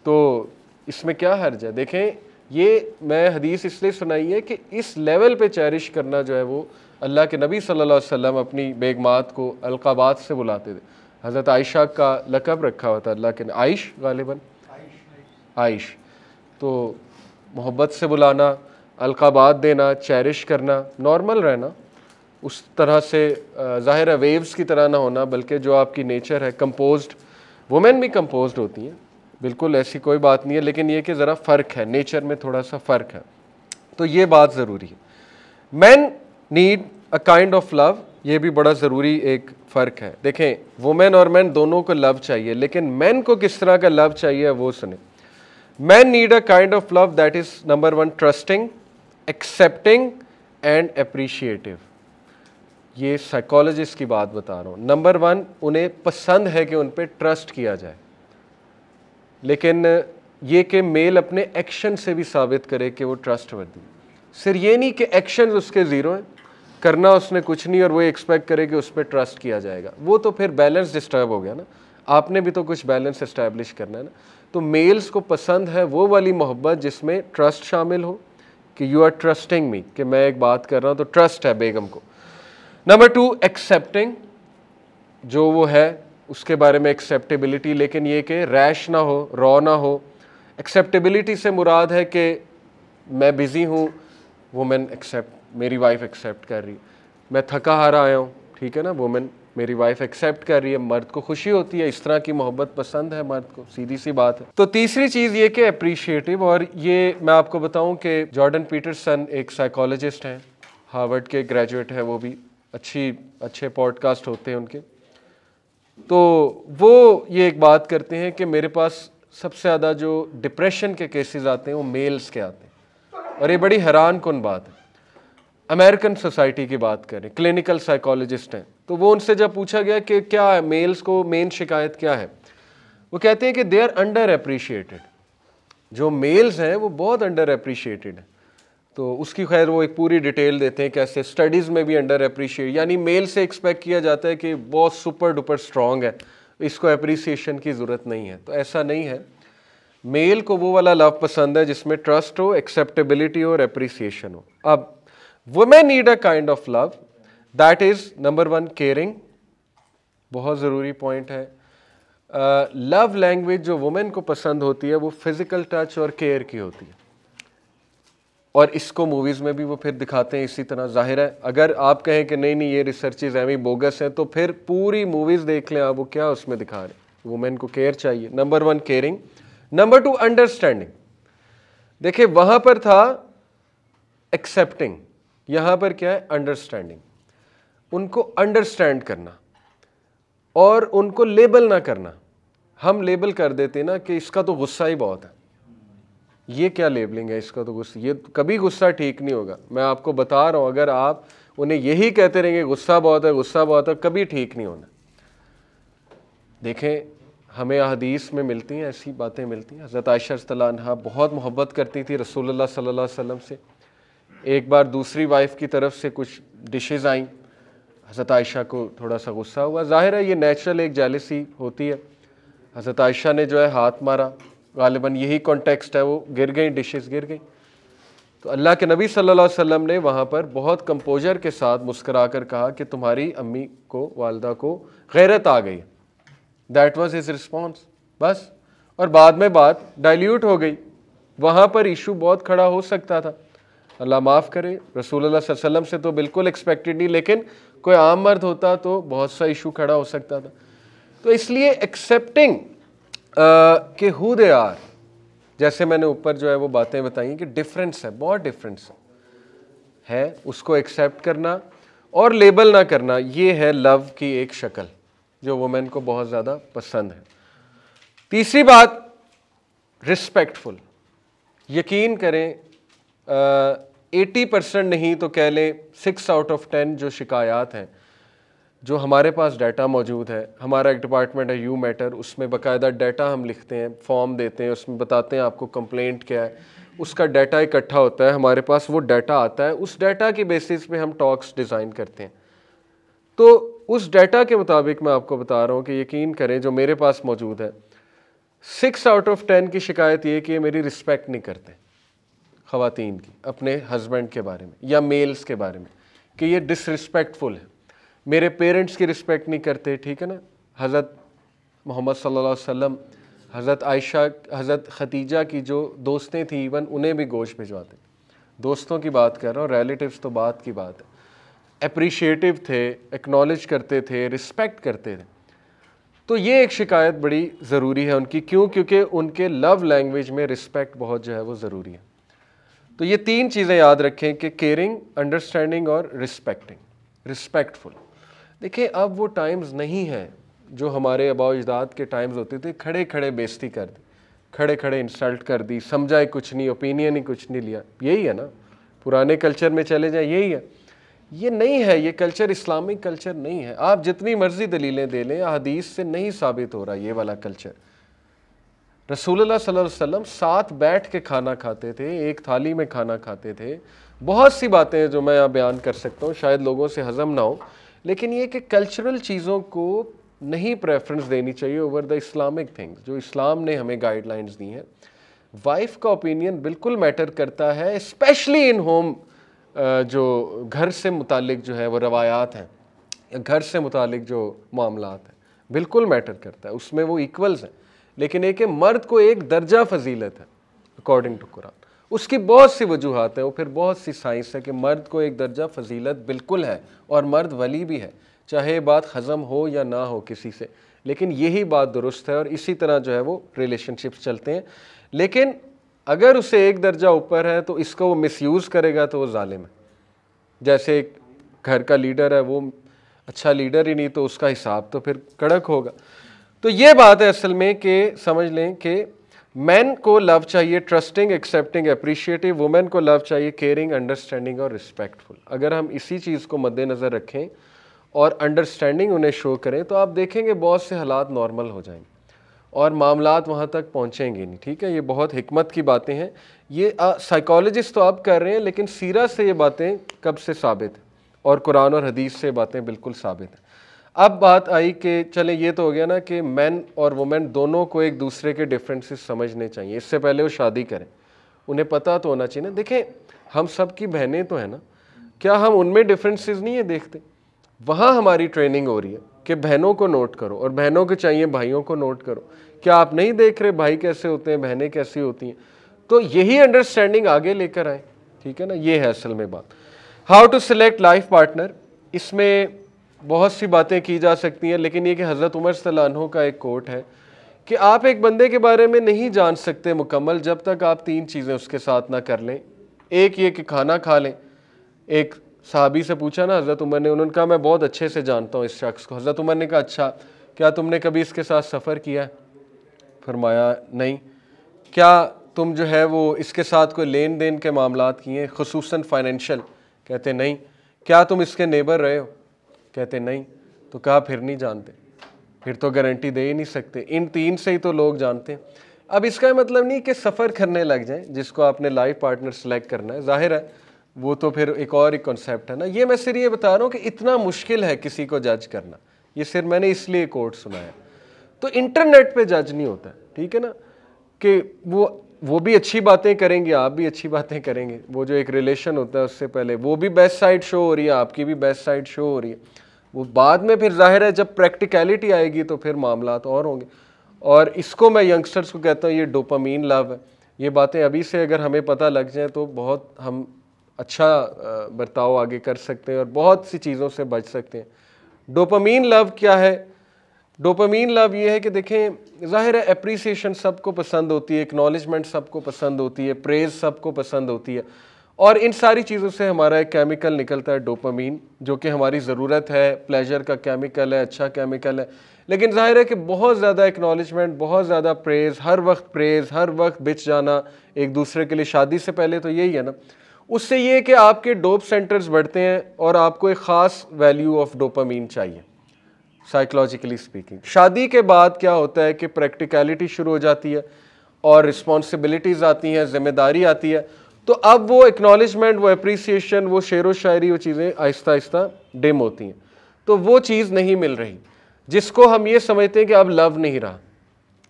तो इसमें क्या हर्ज है देखें ये मैं हदीस इसलिए सुनाई है कि इस लेवल पे चैरिश करना जो है वो अल्लाह के नबी सल्लल्लाहु अलैहि वसल्लम अपनी बेगमात को अलकाबाद से बुलाते थे हज़रत आयशा का लकब रखा हुआ था अल्लाह के आयश गालिबन आयश तो मोहब्बत से बुलाना अलकाबाद देना चैरिश करना नॉर्मल रहना उस तरह से ज़ाहिर है वेव्स की तरह ना होना बल्कि जो आपकी नेचर है कंपोज्ड वुमेन भी कंपोज्ड होती हैं बिल्कुल ऐसी कोई बात नहीं है लेकिन ये कि ज़रा फ़र्क है नेचर में थोड़ा सा फ़र्क है तो ये बात ज़रूरी है man need a kind of love ये भी बड़ा ज़रूरी एक फ़र्क है देखें वुमेन और मैन दोनों को लव चाहिए लेकिन मैन को किस तरह का लव चाहिए वो सुने man need a kind of love that is number one trusting accepting and appreciative ये साइकोलॉजिस्ट की बात बता रहा हूँ नंबर वन उन्हें पसंद है कि उन पर ट्रस्ट किया जाए लेकिन ये कि मेल अपने एक्शन से भी साबित करे कि वो ट्रस्ट वर्दी सिर्फ ये नहीं कि एक्शन उसके ज़ीरो हैं करना उसने कुछ नहीं और वो एक्सपेक्ट करे कि उस पर ट्रस्ट किया जाएगा वो तो फिर बैलेंस डिस्टर्ब हो गया ना आपने भी तो कुछ बैलेंस इस्टेब्लिश करना है ना तो मेल्स को पसंद है वो वाली मोहब्बत जिसमें ट्रस्ट शामिल हो कि यू आर ट्रस्टिंग मी कि मैं एक बात कर रहा हूँ तो ट्रस्ट है बेगम को नंबर टू एक्सेप्टिंग जो वो है उसके बारे में एक्सेप्टेबिलिटी लेकिन ये कि रैश ना हो रॉ ना हो एक्सेप्टेबिलिटी से मुराद है कि मैं बिज़ी हूँ वुमेन एक्सेप्ट मेरी वाइफ एक्सेप्ट कर रही मैं थका हारा आया हूँ ठीक है ना वुमेन मेरी वाइफ एक्सेप्ट कर रही है मर्द को खुशी होती है इस तरह की मोहब्बत पसंद है मर्द को सीधी सी बात है तो तीसरी चीज़ ये कि अप्रिशिएटिव और ये मैं आपको बताऊं कि जॉर्डन पीटरसन एक साइकोलॉजिस्ट हैं हार्वर्ड के ग्रेजुएट हैं वो भी अच्छी अच्छे पॉडकास्ट होते हैं उनके तो वो ये एक बात करते हैं कि मेरे पास सबसे ज़्यादा जो डिप्रेशन के केसेस आते हैं वो मेल्स के आते हैं और ये बड़ी हैरान कन बात है अमेरिकन सोसाइटी की बात करें क्लिनिकल साइकोलॉजिस्ट हैं तो वो उनसे जब पूछा गया कि क्या है मेल्स को मेन शिकायत क्या है वो कहते हैं कि दे आर अंडर अप्रिशिएटेड जो मेल्स हैं वो बहुत अंडर अप्रिशिएटेड हैं तो उसकी खैर वो एक पूरी डिटेल देते हैं कैसे स्टडीज़ में भी अंडर अप्रिशिएट यानी मेल से एक्सपेक्ट किया जाता है कि बहुत सुपर डुपर स्ट्रॉन्ग है इसको अप्रिसिएशन की ज़रूरत नहीं है तो ऐसा नहीं है मेल को वो वाला लव पसंद है जिसमें ट्रस्ट हो एक्सेप्टेबिलिटी हो और अप्रिसिएशन हो अब women need a kind of love that is number one caring बहुत ज़रूरी पॉइंट है लव uh, लैंग्वेज जो वुमेन को पसंद होती है वो फिज़िकल टच और केयर की होती है और इसको मूवीज़ में भी वो फिर दिखाते हैं इसी तरह जाहिर है अगर आप कहें कि नहीं नहीं ये रिसर्चेज एवं बोगस हैं तो फिर पूरी मूवीज़ देख लें आप वो क्या उसमें दिखा रहे हैं वुमेन को केयर चाहिए number one caring number two understanding देखिए वहाँ पर था एक्सेप्टिंग यहाँ पर क्या है अंडरस्टैंडिंग उनको अंडरस्टैंड करना और उनको लेबल ना करना हम लेबल कर देते ना कि इसका तो गुस्सा ही बहुत है ये क्या लेबलिंग है इसका तो गुस्सा ये कभी गुस्सा ठीक नहीं होगा मैं आपको बता रहा हूँ अगर आप उन्हें यही कहते रहेंगे गुस्सा बहुत है गुस्सा बहुत है कभी ठीक नहीं होना देखें हमें अदीस में मिलती हैं ऐसी बातें मिलती हैं हज़रत आयशा बहुत मोहब्बत करती थी रसूलुल्लाह सल्लल्लाहु अलैहि वसल्लम से एक बार दूसरी वाइफ की तरफ से कुछ डिशेज़ आईं हज़रत आयशा को थोड़ा सा गुस्सा हुआ ज़ाहिर है ये नेचुरल एक जेलसी होती है हज़रत आयशा ने जो है हाथ मारा गालिबा यही कॉन्टेक्स्ट है वो गिर गई डिशेस गिर गई तो अल्लाह के नबी सल्लल्लाहु अलैहि वसल्लम ने वहाँ पर बहुत कंपोजर के साथ मुस्करा कर कहा कि तुम्हारी अम्मी को वालदा को गैरत आ गई दैट वाज हिज रिस्पॉन्स बस और बाद में बात डाइल्यूट हो गई वहाँ पर इशू बहुत खड़ा हो सकता था अल्लाह माफ़ करे रसूल वसल्लम से तो बिल्कुल एक्सपेक्टेड नहीं लेकिन कोई आम मर्द होता तो बहुत सा इशू खड़ा हो सकता था तो इसलिए एक्सेप्टिंग कि हु दे आर जैसे मैंने ऊपर जो है वो बातें बताई कि डिफरेंस है बहुत डिफरेंस है है उसको एक्सेप्ट करना और लेबल ना करना ये है लव की एक शक्ल जो वुमेन को बहुत ज़्यादा पसंद है तीसरी बात रिस्पेक्टफुल यकीन करें एटी परसेंट नहीं तो कह लें सिक्स आउट ऑफ टेन जो शिकायत हैं जो हमारे पास डाटा मौजूद है हमारा एक डिपार्टमेंट है यू मैटर उसमें बाकायदा डाटा हम लिखते हैं फॉर्म देते हैं उसमें बताते हैं आपको कंप्लेंट क्या है उसका डाटा इकट्ठा होता है हमारे पास वो डाटा आता है उस डाटा के बेसिस पे हम टॉक्स डिज़ाइन करते हैं तो उस डाटा के मुताबिक मैं आपको बता रहा हूँ कि यकीन करें जो मेरे पास मौजूद है सिक्स आउट ऑफ टेन की शिकायत ये कि ये मेरी रिस्पेक्ट नहीं करते ख़वातीन की अपने हस्बैंड के बारे में या मेल्स के बारे में कि ये डिसरिस्पेक्टफुल है मेरे पेरेंट्स की रिस्पेक्ट नहीं करते ठीक है ना हज़रत मोहम्मद सल्लल्लाहु अलैहि वसल्लम हज़रत आयशा हज़रत खतीजा की जो दोस्तें थी इवन उन्हें भी गोश भिजवाते दोस्तों की बात कर रहा हूँ रिलेटिव्स तो बात की बात है अप्रिशिएटिव थे एक्नॉलेज करते थे रिस्पेक्ट करते थे तो ये एक शिकायत बड़ी ज़रूरी है उनकी क्यों क्योंकि उनके लव लैंग्वेज में रिस्पेक्ट बहुत जो है वो ज़रूरी है तो ये तीन चीज़ें याद रखें कि केयरिंग अंडरस्टैंडिंग और रिस्पेक्टिंग रिस्पेक्टफुल देखिए अब वो टाइम्स नहीं हैं जो हमारे अबाव के टाइम्स होते थे खड़े खड़े बेस्ती कर दी खड़े खड़े इंसल्ट कर दी समझाए कुछ नहीं ओपिनियन ही कुछ नहीं लिया यही है ना पुराने कल्चर में चले जाए यही है ये नहीं है ये कल्चर इस्लामिक कल्चर नहीं है आप जितनी मर्ज़ी दलीलें दे लें अदीस से नहीं साबित हो रहा ये वाला कल्चर रसूलुल्लाह सल्लल्लाहु अलैहि वसल्लम साथ बैठ के खाना खाते थे एक थाली में खाना खाते थे बहुत सी बातें जो मैं यहाँ बयान कर सकता हूँ शायद लोगों से हज़म ना हो लेकिन ये कि कल्चरल चीज़ों को नहीं प्रेफरेंस देनी चाहिए ओवर द इस्लामिक थिंग्स जो इस्लाम ने हमें गाइडलाइंस दी हैं वाइफ का ओपिनियन बिल्कुल मैटर करता है स्पेशली इन होम जो घर से मुतालिक जो है वो रवायात हैं घर से मुतालिक जो मामला हैं बिल्कुल मैटर करता है उसमें वो इक्वल्स हैं लेकिन एक मर्द को एक दर्जा फजीलत है अकॉर्डिंग टू कुरान उसकी बहुत सी वजूहत हैं और फिर बहुत सी साइंस है कि मर्द को एक दर्जा फजीलत बिल्कुल है और मर्द वली भी है चाहे बात हज़म हो या ना हो किसी से लेकिन यही बात दुरुस्त है और इसी तरह जो है वो रिलेशनशिप्स चलते हैं लेकिन अगर उसे एक दर्जा ऊपर है तो इसको वो मिसयूज़ करेगा तो वो ालिम है जैसे एक घर का लीडर है वो अच्छा लीडर ही नहीं तो उसका हिसाब तो फिर कड़क होगा तो ये बात है असल में कि समझ लें कि मैन को लव चाहिए ट्रस्टिंग एक्सेप्टिंग अप्रिशिएटिव वुमेन को लव चाहिए केयरिंग अंडरस्टैंडिंग और रिस्पेक्टफुल अगर हम इसी चीज़ को मद्देनज़र रखें और अंडरस्टैंडिंग उन्हें शो करें तो आप देखेंगे बहुत से हालात नॉर्मल हो जाएंगे और मामला वहाँ तक पहुँचेंगे नहीं ठीक है ये बहुत हमत की बातें हैं ये साइकोलॉजिस्ट तो आप कर रहे हैं लेकिन सीरा से ये बातें कब से साबित और कुरान और हदीस से बातें बिल्कुल साबित हैं अब बात आई कि चले ये तो हो गया ना कि मैन और वुमेन दोनों को एक दूसरे के डिफरेंसेस समझने चाहिए इससे पहले वो शादी करें उन्हें पता तो होना चाहिए ना देखें हम सब की बहनें तो हैं ना क्या हम उनमें डिफरेंसेस नहीं है देखते वहाँ हमारी ट्रेनिंग हो रही है कि बहनों को नोट करो और बहनों को चाहिए भाइयों को नोट करो क्या आप नहीं देख रहे भाई कैसे होते हैं बहनें कैसी होती हैं तो यही अंडरस्टैंडिंग आगे लेकर आए ठीक है ना ये है असल में बात how to select life partner इसमें बहुत सी बातें की जा सकती हैं लेकिन ये कि हज़रत उमर सलानों का एक कोट है कि आप एक बंदे के बारे में नहीं जान सकते मुकम्मल जब तक आप तीन चीज़ें उसके साथ ना कर लें एक ये कि खाना खा लें एक साहबी से पूछा ना हज़रत उमर ने उन्होंने कहा मैं बहुत अच्छे से जानता हूँ इस शख्स को हज़रत उमर ने कहा अच्छा क्या तुमने कभी इसके साथ सफ़र किया है फरमाया नहीं क्या तुम जो है वो इसके साथ कोई लेन देन के मामला किए खसूस फ़ाइनेंशल कहते नहीं क्या तुम इसके नेबर रहे हो कहते नहीं तो कहा फिर नहीं जानते फिर तो गारंटी दे ही नहीं सकते इन तीन से ही तो लोग जानते हैं अब इसका मतलब नहीं कि सफ़र करने लग जाएं जिसको आपने लाइफ पार्टनर सेलेक्ट करना है जाहिर है वो तो फिर एक और एक कॉन्सेप्ट है ना ये मैं सिर्फ ये बता रहा हूँ कि इतना मुश्किल है किसी को जज करना ये सिर्फ मैंने इसलिए कोर्ट सुनाया तो इंटरनेट पे जज नहीं होता ठीक है ना कि वो वो भी अच्छी बातें करेंगे आप भी अच्छी बातें करेंगे वो जो एक रिलेशन होता है उससे पहले वो भी बेस्ट साइड शो हो रही है आपकी भी बेस्ट साइड शो हो रही है वो बाद में फिर जाहिर है जब प्रैक्टिकलिटी आएगी तो फिर मामला तो और होंगे और इसको मैं यंगस्टर्स को कहता हूँ ये डोपामीन लव है ये बातें अभी से अगर हमें पता लग जाए तो बहुत हम अच्छा बर्ताव आगे कर सकते हैं और बहुत सी चीज़ों से बच सकते हैं डोपामीन लव क्या है डोपामीन लव ये है कि देखें ज़ाहिर है अप्रिसिएशन सबको पसंद होती है एक्नॉलेजमेंट सबको पसंद होती है प्रेज़ सबको पसंद होती है और इन सारी चीज़ों से हमारा एक केमिकल निकलता है डोपामीन जो कि हमारी ज़रूरत है प्लेजर का केमिकल है अच्छा केमिकल है लेकिन जाहिर है कि बहुत ज़्यादा एक्नॉलेजमेंट बहुत ज़्यादा प्रेज़ हर वक्त प्रेज़ हर वक्त बिच जाना एक दूसरे के लिए शादी से पहले तो यही है ना उससे ये कि आपके डोप सेंटर्स बढ़ते हैं और आपको एक ख़ास वैल्यू ऑफ डोपामीन चाहिए साइकोलॉजिकली स्पीकिंग शादी के बाद क्या होता है कि प्रैक्टिकलिटी शुरू हो जाती है और रिस्पॉन्सिबिलिटीज़ आती हैं जिम्मेदारी आती है तो अब वो एक्नॉलेजमेंट वो अप्रिसिएशन वो शेर व शायरी वो चीज़ें आहिस्ता आहिस्ता डिम होती हैं तो वो चीज़ नहीं मिल रही जिसको हम ये समझते हैं कि अब लव नहीं रहा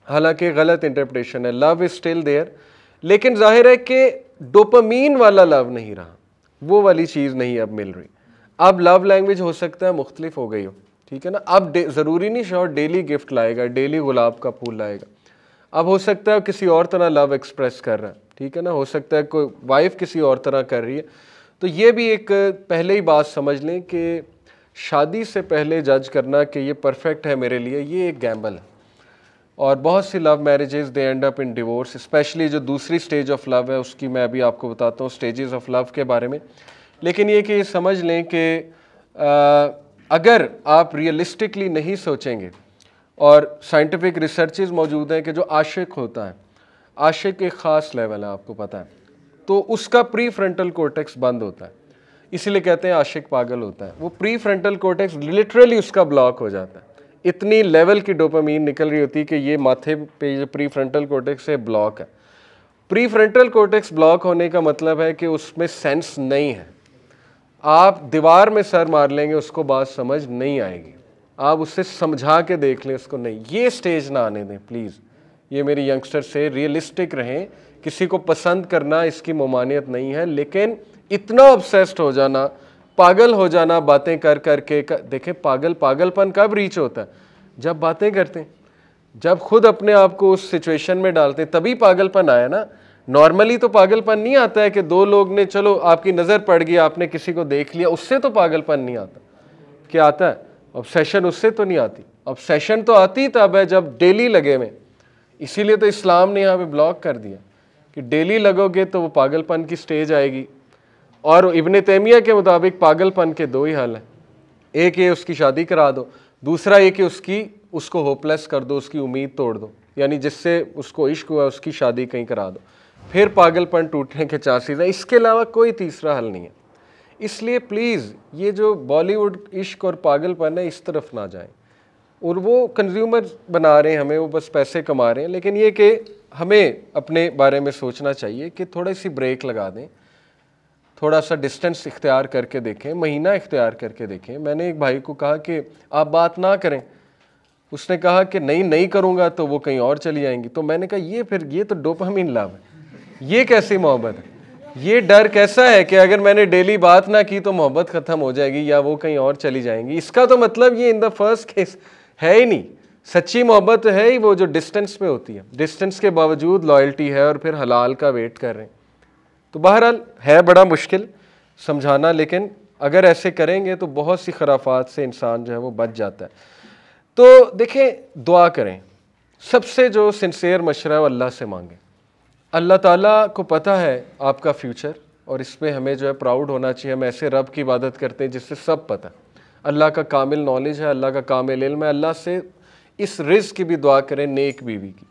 हालांकि गलत इंटरप्रटेशन है लव इज़ स्टिल देयर लेकिन जाहिर है कि डोपामीन वाला लव नहीं रहा वो वाली चीज़ नहीं अब मिल रही अब लव लैंग्वेज हो सकता है मुख्तलिफ हो गई हो ठीक है ना अब ज़रूरी नहीं शॉर्ट डेली गिफ्ट लाएगा डेली गुलाब का फूल लाएगा अब हो सकता है किसी और तरह लव एक्सप्रेस कर रहा है ठीक है ना हो सकता है कोई वाइफ किसी और तरह कर रही है तो ये भी एक पहले ही बात समझ लें कि शादी से पहले जज करना कि ये परफेक्ट है मेरे लिए ये एक गैम्बल है और बहुत सी love marriages they end up in divorce specially जो दूसरी स्टेज ऑफ लव है उसकी मैं अभी आपको बताता हूँ स्टेजेस ऑफ लव के बारे में लेकिन ये कि समझ लें कि अगर आप रियलिस्टिकली नहीं सोचेंगे और साइंटिफिक रिसर्चेज मौजूद हैं कि जो आशिक होता है आशिक के ख़ास लेवल है आपको पता है तो उसका प्री फ्रंटल कोटेक्स बंद होता है इसीलिए कहते हैं आशिक पागल होता है वो प्री फ्रंटल कोटेक्स लिटरली उसका ब्लॉक हो जाता है इतनी लेवल की डोपामीन निकल रही होती है कि ये माथे पे जो प्री फ्रंटल कोटेक्स है ब्लॉक है प्री फ्रंटल कोटेक्स ब्लॉक होने का मतलब है कि उसमें सेंस नहीं है आप दीवार में सर मार लेंगे उसको बात समझ नहीं आएगी आप उससे समझा के देख लें उसको नहीं ये स्टेज ना आने दें प्लीज़ ये मेरे यंगस्टर से रियलिस्टिक रहें किसी को पसंद करना इसकी ममानियत नहीं है लेकिन इतना ऑब्सेस्ड हो जाना पागल हो जाना बातें कर कर के कर, देखें पागल पागलपन कब रीच होता है जब बातें करते हैं जब खुद अपने आप को उस सिचुएशन में डालते हैं तभी पागलपन आया ना नॉर्मली तो पागलपन नहीं आता है कि दो लोग ने चलो आपकी नज़र पड़ गई आपने किसी को देख लिया उससे तो पागलपन नहीं आता क्या आता है ऑब्सेशन उससे तो नहीं आती ऑब्सेशन तो आती तब है जब डेली लगे में इसीलिए तो इस्लाम ने यहाँ पे ब्लॉक कर दिया कि डेली लगोगे तो वो पागलपन की स्टेज आएगी और इबन तैमिया के मुताबिक पागलपन के दो ही हाल हैं एक ये उसकी शादी करा दो दूसरा ये कि उसकी उसको होपलेस कर दो उसकी उम्मीद तोड़ दो यानी जिससे उसको इश्क हुआ उसकी शादी कहीं करा दो फिर पागलपन टूटने के चांसेस हैं इसके अलावा कोई तीसरा हल नहीं है इसलिए प्लीज़ ये जो बॉलीवुड इश्क और पागलपन है इस तरफ ना जाएं और वो कंज्यूमर बना रहे हैं हमें वो बस पैसे कमा रहे हैं लेकिन ये कि हमें अपने बारे में सोचना चाहिए कि थोड़ी सी ब्रेक लगा दें थोड़ा सा डिस्टेंस इख्तियार करके देखें महीना इख्तियार करके देखें मैंने एक भाई को कहा कि आप बात ना करें उसने कहा कि नहीं नहीं करूँगा तो वो कहीं और चली जाएंगी तो मैंने कहा ये फिर ये तो डोपामीन लाभ है ये कैसी मोहब्बत है ये डर कैसा है कि अगर मैंने डेली बात ना की तो मोहब्बत ख़त्म हो जाएगी या वो कहीं और चली जाएंगी इसका तो मतलब ये इन द फर्स्ट केस है ही नहीं सच्ची मोहब्बत है ही वो जो डिस्टेंस में होती है डिस्टेंस के बावजूद लॉयल्टी है और फिर हलाल का वेट कर रहे हैं तो बहरहाल है बड़ा मुश्किल समझाना लेकिन अगर ऐसे करेंगे तो बहुत सी खराफात से इंसान जो है वो बच जाता है तो देखें दुआ करें सबसे जो सिंसेर मशरा है वो अल्लाह से मांगें अल्लाह ताला को पता है आपका फ्यूचर और इसमें हमें जो है प्राउड होना चाहिए हम ऐसे रब की इबादत करते हैं जिससे सब पता है अल्लाह का कामिल नॉलेज है अल्लाह का कामिल इल्म है अल्लाह से इस रिज़ की भी दुआ करें नेक बीवी की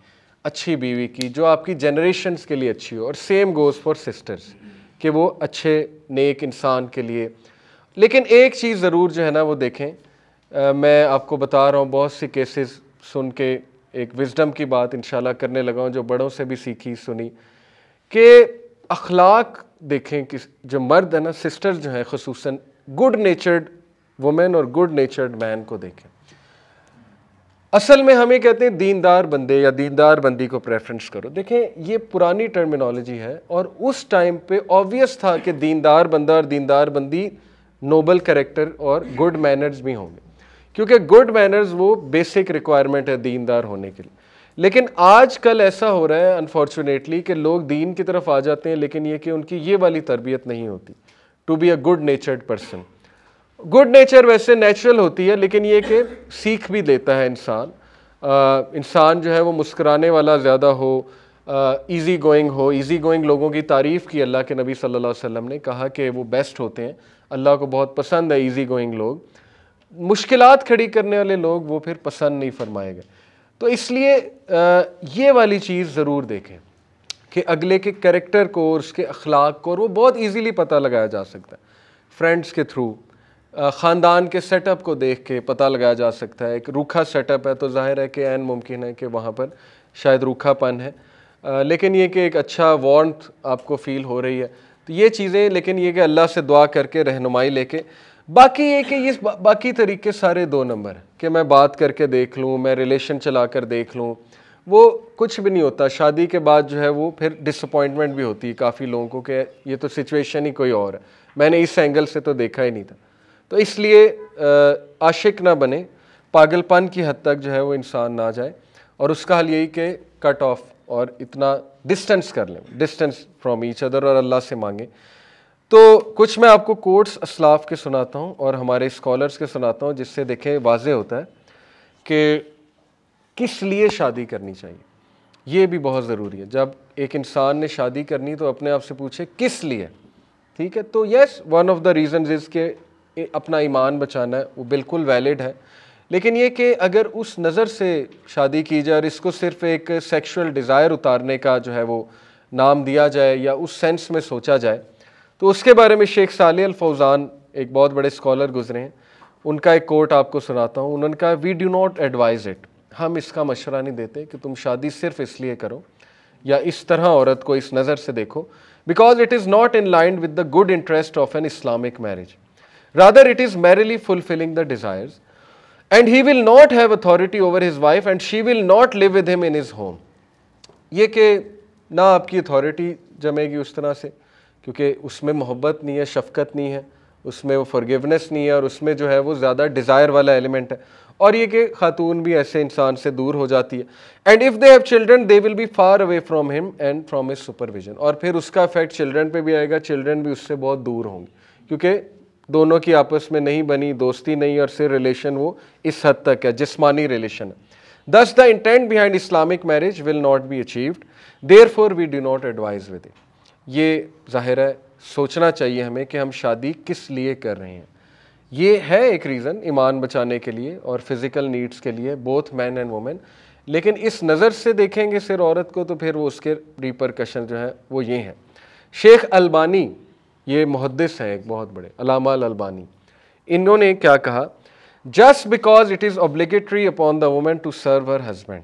अच्छी बीवी की जो आपकी जनरेशन के लिए अच्छी हो और सेम गोज़ फॉर सिस्टर्स कि वो अच्छे नेक इंसान के लिए लेकिन एक चीज़ ज़रूर जो है ना वो देखें आ, मैं आपको बता रहा हूँ बहुत सी केसेस सुन के एक विजडम की बात इन करने लगा हूँ जो बड़ों से भी सीखी सुनी कि अखलाक देखें कि जो मर्द है ना सिस्टर जो है खसूस गुड नेचर्ड वुमेन और गुड नेचर्ड मैन को देखें असल में हमें कहते हैं दीनदार बंदे या दीनदार बंदी को प्रेफरेंस करो देखें ये पुरानी टर्मिनोलॉजी है और उस टाइम पे ऑब्वियस था कि दीनदार बंदा और दीनदार बंदी नोबल करेक्टर और गुड मैनर्स भी होंगे क्योंकि गुड मैनर्स वो बेसिक रिक्वायरमेंट है दीनदार होने के लिए लेकिन आज कल ऐसा हो रहा है अनफॉर्चुनेटली कि लोग दीन की तरफ आ जाते हैं लेकिन ये कि उनकी ये वाली तरबियत नहीं होती to be a good natured person good nature वैसे नेचुरल होती है लेकिन ये कि सीख भी देता है इंसान इंसान जो है वो मुस्कराने वाला ज़्यादा हो ईज़ी गोइंग हो ईज़ी गोइंग लोगों की तारीफ़ की अल्लाह के नबी सल्लल्लाहु अलैहि वसल्लम ने कहा कि वो बेस्ट होते हैं अल्लाह को बहुत पसंद है ईज़ी गोइंग लोग मुश्किल खड़ी करने वाले लोग वो फिर पसंद नहीं फरमाए गए तो इसलिए ये वाली चीज़ ज़रूर देखें कि अगले के करेक्टर को और उसके अखलाक को और वो बहुत ईज़िली पता लगाया जा सकता है फ्रेंड्स के थ्रू ख़ानदान के सेटअप को देख के पता लगाया जा सकता है एक रूखा सेटअप है तो जाहिर है कि एन मुमकिन है कि वहाँ पर शायद रूखापन है आ, लेकिन ये कि एक अच्छा वॉन्ट आपको फ़ील हो रही है तो ये चीज़ें लेकिन ये कि अल्लाह से दुआ करके रहनुमाई लेके बाकी ये कि ये बा, बाकी तरीके सारे दो नंबर कि मैं बात करके देख लूँ मैं रिलेशन चला कर देख लूँ वो कुछ भी नहीं होता शादी के बाद जो है वो फिर डिसअपॉइंटमेंट भी होती है काफ़ी लोगों को कि ये तो सिचुएशन ही कोई और है मैंने इस एंगल से तो देखा ही नहीं था तो इसलिए आशिक ना बने पागलपन की हद तक जो है वो इंसान ना जाए और उसका हल यही कि कट ऑफ और इतना डिस्टेंस कर लें डिस्टेंस फ्रॉम ईच अदर और अल्लाह से मांगे तो कुछ मैं आपको कोर्ट्स असलाफ के सुनाता हूँ और हमारे स्कॉलर्स के सुनाता हूँ जिससे देखें वाज होता है कि किस लिए शादी करनी चाहिए ये भी बहुत ज़रूरी है जब एक इंसान ने शादी करनी तो अपने आप से पूछे किस लिए ठीक है तो yes one of the reason is के अपना ईमान बचाना है वो बिल्कुल वैलिड है लेकिन ये कि अगर उस नज़र से शादी की जाए और इसको सिर्फ एक सेक्सुअल डिज़ायर उतारने का जो है वो नाम दिया जाए या उस सेंस में सोचा जाए तो उसके बारे में शेख साले अलफौज़ान एक बहुत बड़े स्कॉलर गुजरे हैं उनका एक कोर्ट आपको सुनाता हूँ उन्होंने कहा we do not advise it हम इसका मशवरा नहीं देते कि तुम शादी सिर्फ इसलिए करो या इस तरह औरत को इस नज़र से देखो because it is not in line with the good interest of an Islamic marriage Rather, it is merely fulfilling the desires. And he will not have authority over his wife and she will not live with him in his home. ye ke na aapki authority jamegi us tarah se kyunki usme mohabbat nahi hai shafqat nahi hai usme wo forgiveness nahi hai aur usme jo hai wo zyada desire wala element hai और ये कि खातून भी ऐसे इंसान से दूर हो जाती है and if they have children they will be far away from him and from his supervision और फिर उसका इफेक्ट चिल्ड्रन पे भी आएगा चिल्ड्रन भी उससे बहुत दूर होंगे क्योंकि दोनों की आपस में नहीं बनी दोस्ती नहीं और सिर्फ रिलेशन वो इस हद तक है जिसमानी relation thus the intent behind Islamic marriage will not be achieved therefore we do not advise with it ये जाहिर है सोचना चाहिए हमें कि हम शादी किस लिए कर रहे हैं ये है एक रीज़न ईमान बचाने के लिए और फिज़िकल नीड्स के लिए बोथ मैन एंड वुमेन लेकिन इस नज़र से देखेंगे सिर्फ औरत को तो फिर वो उसके रिपरकशन जो है वो ये हैं शेख अलबानी ये मुहदस हैं एक बहुत बड़े अलामा अलबानी इन्होंने क्या कहा just because it is obligatory upon the women to serve her husband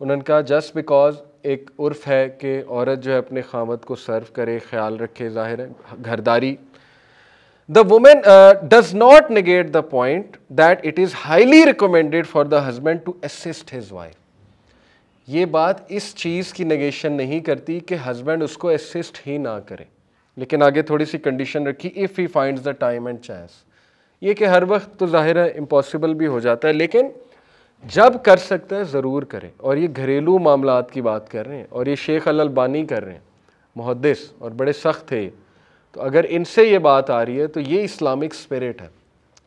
उन्होंने कहा जस्ट बिकॉज एक उर्फ है कि औरत जो है अपने ख़ामत को सर्व करे ख्याल रखे ज़ाहिर है घरदारी the women does not negate the point that it is highly recommended for the husband to assist his wife ये बात इस चीज़ की नगेशन नहीं करती कि हस्बैंड उसको असिस्ट ही ना करें लेकिन आगे थोड़ी सी कंडीशन रखी if he finds the time and chance ये कि हर वक्त तो ज़ाहिर है इम्पॉसिबल भी हो जाता है लेकिन जब कर सकता है ज़रूर करें और ये घरेलू मामला की बात कर रहे हैं और ये शेख अल अलबानी कर रहे हैं मुहदस और बड़े सख्त थे तो अगर इनसे ये बात आ रही है तो ये इस्लामिक स्पिरिट है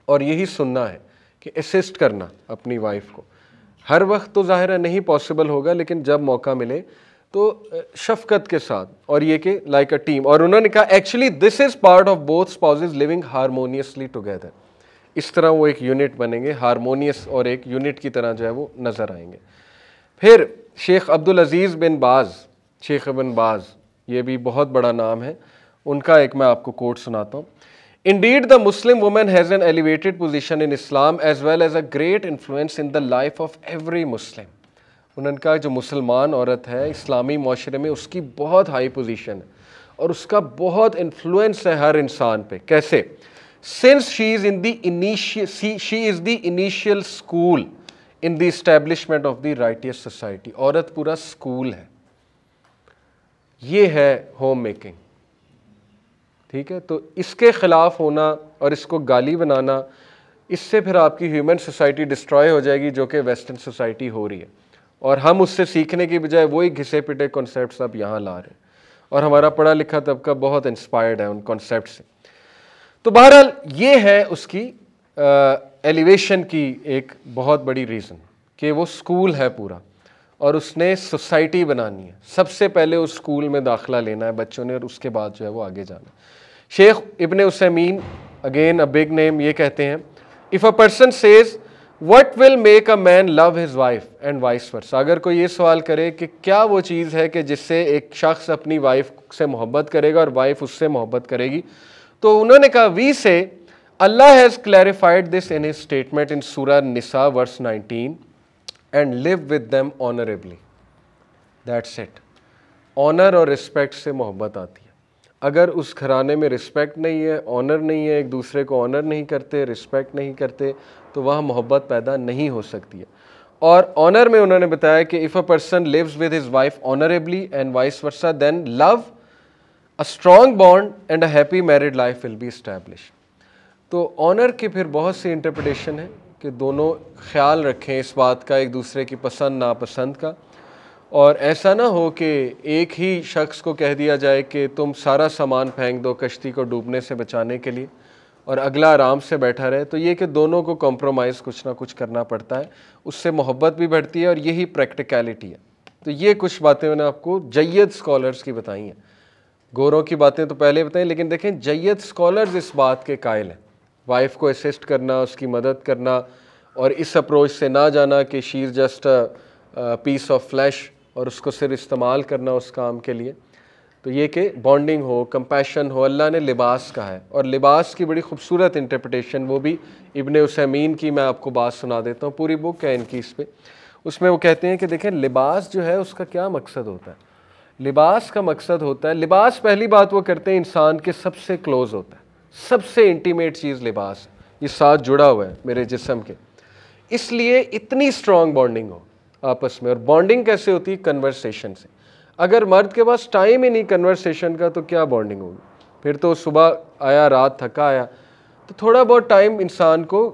और यही सुनना है कि असिस्ट करना अपनी वाइफ को हर वक्त तो ज़ाहिर नहीं पॉसिबल होगा लेकिन जब मौका मिले तो शफकत के साथ और ये कि लाइक अ टीम और उन्होंने कहा actually this is part of both spouses living harmoniously together इस तरह वो एक यूनिट बनेंगे हारमोनियस और एक यूनिट की तरह जो है वो नज़र आएंगे फिर शेख अब्दुल अज़ीज़ बिन बाज़ शेख बिन बाज़ ये भी बहुत बड़ा नाम है उनका एक मैं आपको कोट सुनाता हूँ indeed the Muslim women has an elevated position in Islam as well as a great influence in the life of every Muslim उन्होंने कहा जो मुसलमान औरत है इस्लामी माशरे में उसकी बहुत हाई पोजीशन है और उसका बहुत इन्फ्लुएंस है हर इंसान पे कैसे since she is in the इनिशिय she is the initial school in the establishment of the righteous society औरत पूरा स्कूल है ये है होम मेकिंग ठीक है तो इसके ख़िलाफ़ होना और इसको गाली बनाना इससे फिर आपकी ह्यूमन सोसाइटी डिस्ट्रॉय हो जाएगी जो कि वेस्टर्न सोसाइटी हो रही है और हम उससे सीखने की बजाय वही घिसे पिटे कॉन्सेप्ट आप यहाँ ला रहे हैं और हमारा पढ़ा लिखा तबका बहुत इंस्पायर्ड है उन कॉन्सेप्ट से तो बहरहाल ये है उसकी एलिवेशन की एक बहुत बड़ी रीज़न कि वो स्कूल है पूरा और उसने सोसाइटी बनानी है सबसे पहले उस स्कूल में दाखला लेना है बच्चों ने और उसके बाद जो है वो आगे जाना Sheikh Ibn Uthaymeen again a big name ये कहते हैं if a person says what will make a man love his wife and vice versa अगर कोई ये सवाल करे कि क्या वो चीज़ है कि जिससे एक शख्स अपनी वाइफ से मोहब्बत करेगा और वाइफ उससे मोहब्बत करेगी तो उन्होंने कहा we say Allah has clarified this in his statement in Surah Nisa verse 19 and live with them honourably that's it honour और रिस्पेक्ट से मोहब्बत आती है अगर उस घराने में रिस्पेक्ट नहीं है ऑनर नहीं है एक दूसरे को ऑनर नहीं करते रिस्पेक्ट नहीं करते तो वह मोहब्बत पैदा नहीं हो सकती है और ऑनर में उन्होंने बताया कि if a person lives with his wife honourably and vice versa then love a strong bond and a happy married life will be establish तो ऑनर की फिर बहुत सी इंटरप्रटेशन है कि दोनों ख्याल रखें इस बात का एक दूसरे की पसंद नापसंद का और ऐसा ना हो कि एक ही शख्स को कह दिया जाए कि तुम सारा सामान फेंक दो कश्ती को डूबने से बचाने के लिए और अगला आराम से बैठा रहे तो ये कि दोनों को कॉम्प्रोमाइज़ कुछ ना कुछ करना पड़ता है उससे मोहब्बत भी बढ़ती है और यही प्रैक्टिकलिटी है तो ये कुछ बातें मैंने आपको जैद स्कॉलर्स की बताई हैं गोरों की बातें तो पहले बताई लेकिन देखें जैद स्कॉलर्स इस बात के कायल हैं वाइफ को असिस्ट करना उसकी मदद करना और इस अप्रोच से ना जाना कि she's just piece of flesh और उसको सिर्फ इस्तेमाल करना उस काम के लिए तो ये कि बॉन्डिंग हो कम्पैशन हो अल्लाह ने लिबास का है और लिबास की बड़ी खूबसूरत इंटरप्रटेशन वो भी इबन उसमीन की मैं आपको बात सुना देता हूँ पूरी बुक है इनकी इस पर उसमें वो कहते हैं कि देखें लिबास जो है उसका क्या मकसद होता है लिबास का मकसद होता है लिबास पहली बात वो करते हैं इंसान के सबसे क्लोज़ होता है सबसे इंटीमेट चीज़ लिबास ये साथ जुड़ा हुआ है मेरे जिसम के इसलिए इतनी स्ट्रॉन्ग बॉन्डिंग हो आपस में और बॉन्डिंग कैसे होती है कन्वर्सेशन से अगर मर्द के पास टाइम ही नहीं कन्वर्सेशन का तो क्या बॉन्डिंग होगी फिर तो सुबह आया रात थका आया तो थोड़ा बहुत टाइम इंसान को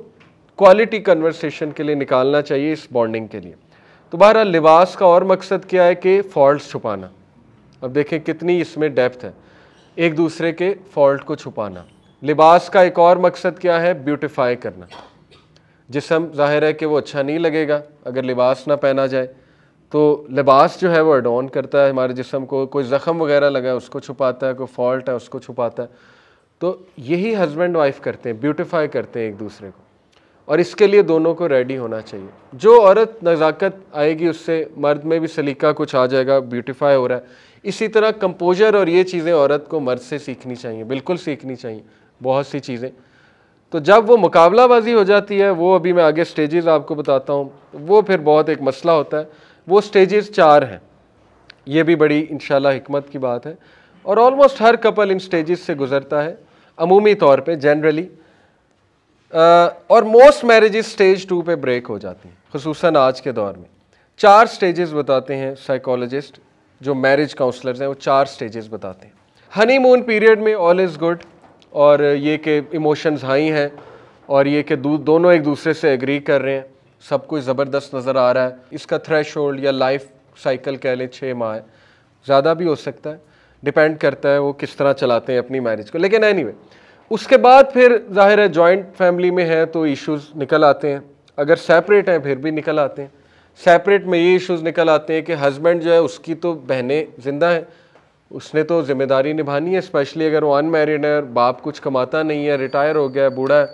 क्वालिटी कन्वर्सेशन के लिए निकालना चाहिए इस बॉन्डिंग के लिए तो बहरा लिबास का और मकसद क्या है कि फॉल्ट छुपाना अब देखें कितनी इसमें डेप्थ है एक दूसरे के फॉल्ट को छुपाना लिबास का एक और मकसद क्या है ब्यूटिफाई करना जिसम जाहिर है कि वो अच्छा नहीं लगेगा अगर लिबास ना पहना जाए तो लिबास जो है वो अडोन करता है हमारे जिसम को कोई ज़ख़म वगैरह लगा है उसको छुपाता है कोई फॉल्ट है उसको छुपाता है तो यही हस्बैंड वाइफ करते हैं ब्यूटिफाई करते हैं एक दूसरे को और इसके लिए दोनों को रेडी होना चाहिए जो औरत नज़ाकत आएगी उससे मर्द में भी सलीका कुछ आ जाएगा ब्यूटिफाई हो रहा है इसी तरह कंपोजर और ये चीज़ें औरत को मर्द से सीखनी चाहिए बिल्कुल सीखनी चाहिए बहुत सी चीज़ें तो जब वो मुकाबलाबाजी हो जाती है वो अभी मैं आगे स्टेजेस आपको बताता हूँ वो फिर बहुत एक मसला होता है वो स्टेजेस चार हैं ये भी बड़ी इन शिकमत की बात है और ऑलमोस्ट हर कपल इन स्टेजेस से गुज़रता है अमूमी तौर पे जनरली और मोस्ट मैरिज स्टेज टू पे ब्रेक हो जाती हैं खसूस आज के दौर में चार स्टेजेस बताते हैं साइकोलॉजिस्ट जो मैरिज काउंसलर्स हैं वो चार स्टेजेस बताते हैं हनीमून पीरियड में ऑल इज़ गुड और ये कि इमोशंस हाई हैं और ये कि दोनों एक दूसरे से एग्री कर रहे हैं सब कुछ ज़बरदस्त नज़र आ रहा है इसका थ्रेश होल्ड या लाइफ साइकिल कह लें छः माह है ज़्यादा भी हो सकता है डिपेंड करता है वो किस तरह चलाते हैं अपनी मैरिज को लेकिन एनी anyway, उसके बाद फिर जाहिर है जॉइंट फैमिली में है तो इश्यूज़ निकल आते हैं अगर सेपरेट हैं फिर भी निकल आते हैं सेपरेट में ये इश्यूज़ निकल आते हैं कि हस्बैंड जो है उसकी तो बहनें ज़िंदा हैं उसने तो ज़िम्मेदारी निभानी है स्पेशली अगर वो अनमेरिड है और बाप कुछ कमाता नहीं है रिटायर हो गया है बूढ़ा है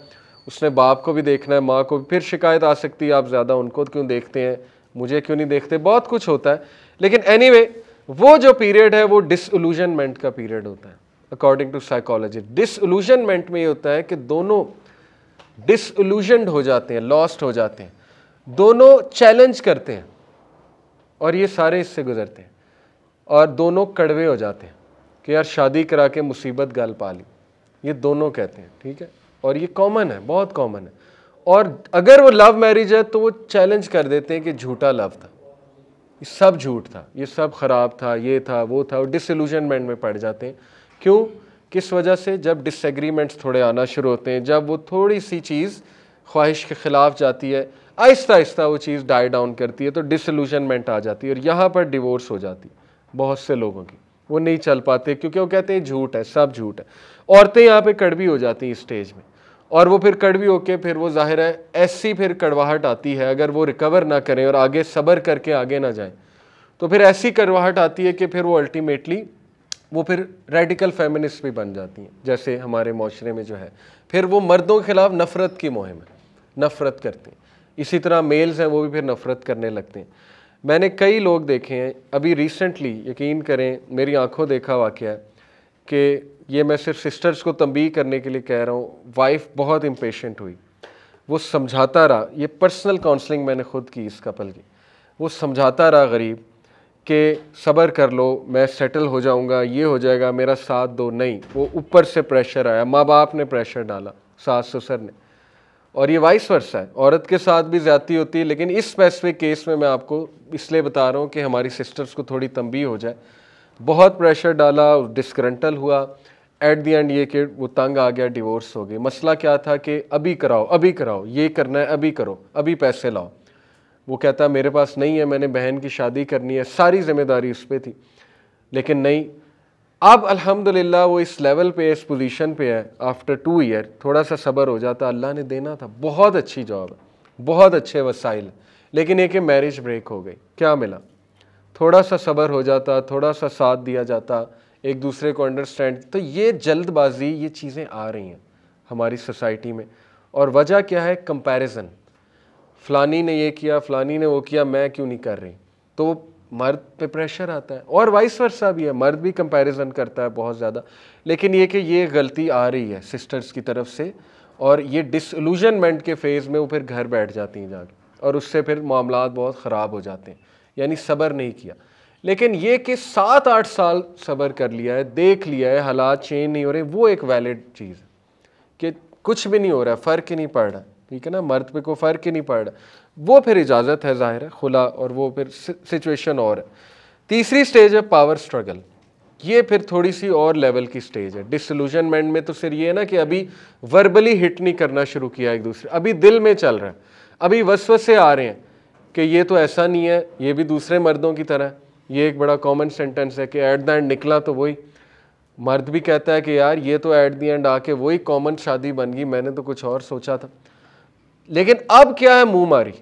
उसने बाप को भी देखना है माँ को भी फिर शिकायत आ सकती है आप ज़्यादा उनको क्यों देखते हैं मुझे क्यों नहीं देखते बहुत कुछ होता है लेकिन एनी anyway, वो जो पीरियड है वो डिसलूजनमेंट का पीरियड होता है अकॉर्डिंग टू साइकोलॉजी डिसलूजनमेंट में ये होता है कि दोनों डिसलूजनड हो जाते हैं लॉस्ट हो जाते हैं दोनों चैलेंज करते हैं और ये सारे इससे गुजरते हैं और दोनों कड़वे हो जाते हैं कि यार शादी करा के मुसीबत गाल पा ली ये दोनों कहते हैं ठीक है और ये कॉमन है बहुत कॉमन है और अगर वो लव मैरिज है तो वो चैलेंज कर देते हैं कि झूठा लव था ये सब झूठ था ये सब ख़राब था ये था वो था और डिसल्यूजनमेंट में पड़ जाते हैं क्यों किस वजह से जब डिसएग्रीमेंट्स थोड़े आना शुरू होते हैं जब वो थोड़ी सी चीज़ ख्वाहिश के ख़िलाफ़ जाती है आहिस्ता आहिस्ता वो चीज़ डाई डाउन करती है तो डिसल्यूजनमेंट आ जाती है और यहाँ पर डिवोर्स हो जाती है बहुत से लोगों की वो नहीं चल पाते क्योंकि वो कहते हैं झूठ है सब झूठ है औरतें यहाँ पर कड़वी हो जाती हैं स्टेज में और वो फिर कड़वी होके फिर वो जाहिर है ऐसी फिर कड़वाहट आती है अगर वो रिकवर ना करें और आगे सब्र करके आगे ना जाएं तो फिर ऐसी कड़वाहट आती है कि फिर वो अल्टीमेटली वो फिर रेडिकल फेमिनिस्ट भी बन जाती हैं जैसे हमारे माशरे में जो है फिर वो मर्दों के ख़िलाफ़ नफ़रत की मुहिम है नफ़रत करते हैं इसी तरह मेल्स हैं वो भी फिर नफ़रत करने लगते हैं मैंने कई लोग देखे हैं अभी रिसेंटली यकीन करें मेरी आंखों देखा वाक़ है कि ये मैं सिर्फ सिस्टर्स को तंबी करने के लिए कह रहा हूँ वाइफ बहुत इम्पेशेंट हुई वो समझाता रहा ये पर्सनल काउंसलिंग मैंने खुद की इस कपल की वो समझाता रहा गरीब कि सब्र कर लो मैं सेटल हो जाऊंगा ये हो जाएगा मेरा साथ दो नहीं वो ऊपर से प्रेशर आया माँ बाप ने प्रेशर डाला सास ससुर ने और ये वाइस वर्षा है औरत के साथ भी ज़्यादा होती है लेकिन इस स्पेसिफिक केस में मैं आपको इसलिए बता रहा हूँ कि हमारी सिस्टर्स को थोड़ी तंबी हो जाए बहुत प्रेशर डाला डिस्करंटल हुआ एट दी एंड ये कि वो तंग आ गया डिवोर्स हो गई मसला क्या था कि अभी कराओ अभी कराओ ये करना है अभी करो अभी पैसे लाओ वो कहता मेरे पास नहीं है मैंने बहन की शादी करनी है सारी जिम्मेदारी उस पर थी लेकिन नहीं अब अल्हम्दुलिल्लाह वो इस लेवल पे इस पोजीशन पे है आफ्टर टू ईयर थोड़ा सा सब्र हो जाता अल्लाह ने देना था बहुत अच्छी जॉब है बहुत अच्छे वसाइल लेकिन एक मैरिज ब्रेक हो गई क्या मिला थोड़ा सा सब्र हो जाता थोड़ा सा साथ दिया जाता एक दूसरे को अंडरस्टैंड तो ये जल्दबाजी ये चीज़ें आ रही हैं हमारी सोसाइटी में और वजह क्या है कंपैरिजन फ़लानी ने ये किया फ़लानी ने वो किया मैं क्यों नहीं कर रही तो मर्द पे प्रेशर आता है और वाइस वर्षा भी है मर्द भी कंपैरिजन करता है बहुत ज़्यादा लेकिन ये कि ये गलती आ रही है सिस्टर्स की तरफ से और ये डिसलूजनमेंट के फेज़ में वो फिर घर बैठ जाती हैं जाके और उससे फिर मामला बहुत ख़राब हो जाते हैं यानी सब्र नहीं किया लेकिन ये कि सात आठ साल सब्र कर लिया है देख लिया है हालात चेंज नहीं हो रहे वो एक वैलिड चीज़ है कि कुछ भी नहीं हो रहा फ़र्क ही नहीं पड़ रहा ठीक है ना मर्द पे कोई फ़र्क ही नहीं पड़ रहा वो फिर इजाज़त है ज़ाहिर है खुला और वो फिर सिचुएशन और है तीसरी स्टेज है पावर स्ट्रगल ये फिर थोड़ी सी और लेवल की स्टेज है डिसलूजनमेंट में तो फिर ये है ना कि अभी वर्बली हिट नहीं करना शुरू किया एक दूसरे अभी दिल में चल रहा है अभी वस वसे आ रहे हैं कि ये तो ऐसा नहीं है ये भी दूसरे मर्दों की तरह है ये एक बड़ा कॉमन सेंटेंस है कि ऐट द एंड निकला तो वही मर्द भी कहता है कि यार ये तो ऐट द एंड आके वही कॉमन शादी बन गई मैंने तो कुछ और सोचा था लेकिन अब क्या है मुंह मारी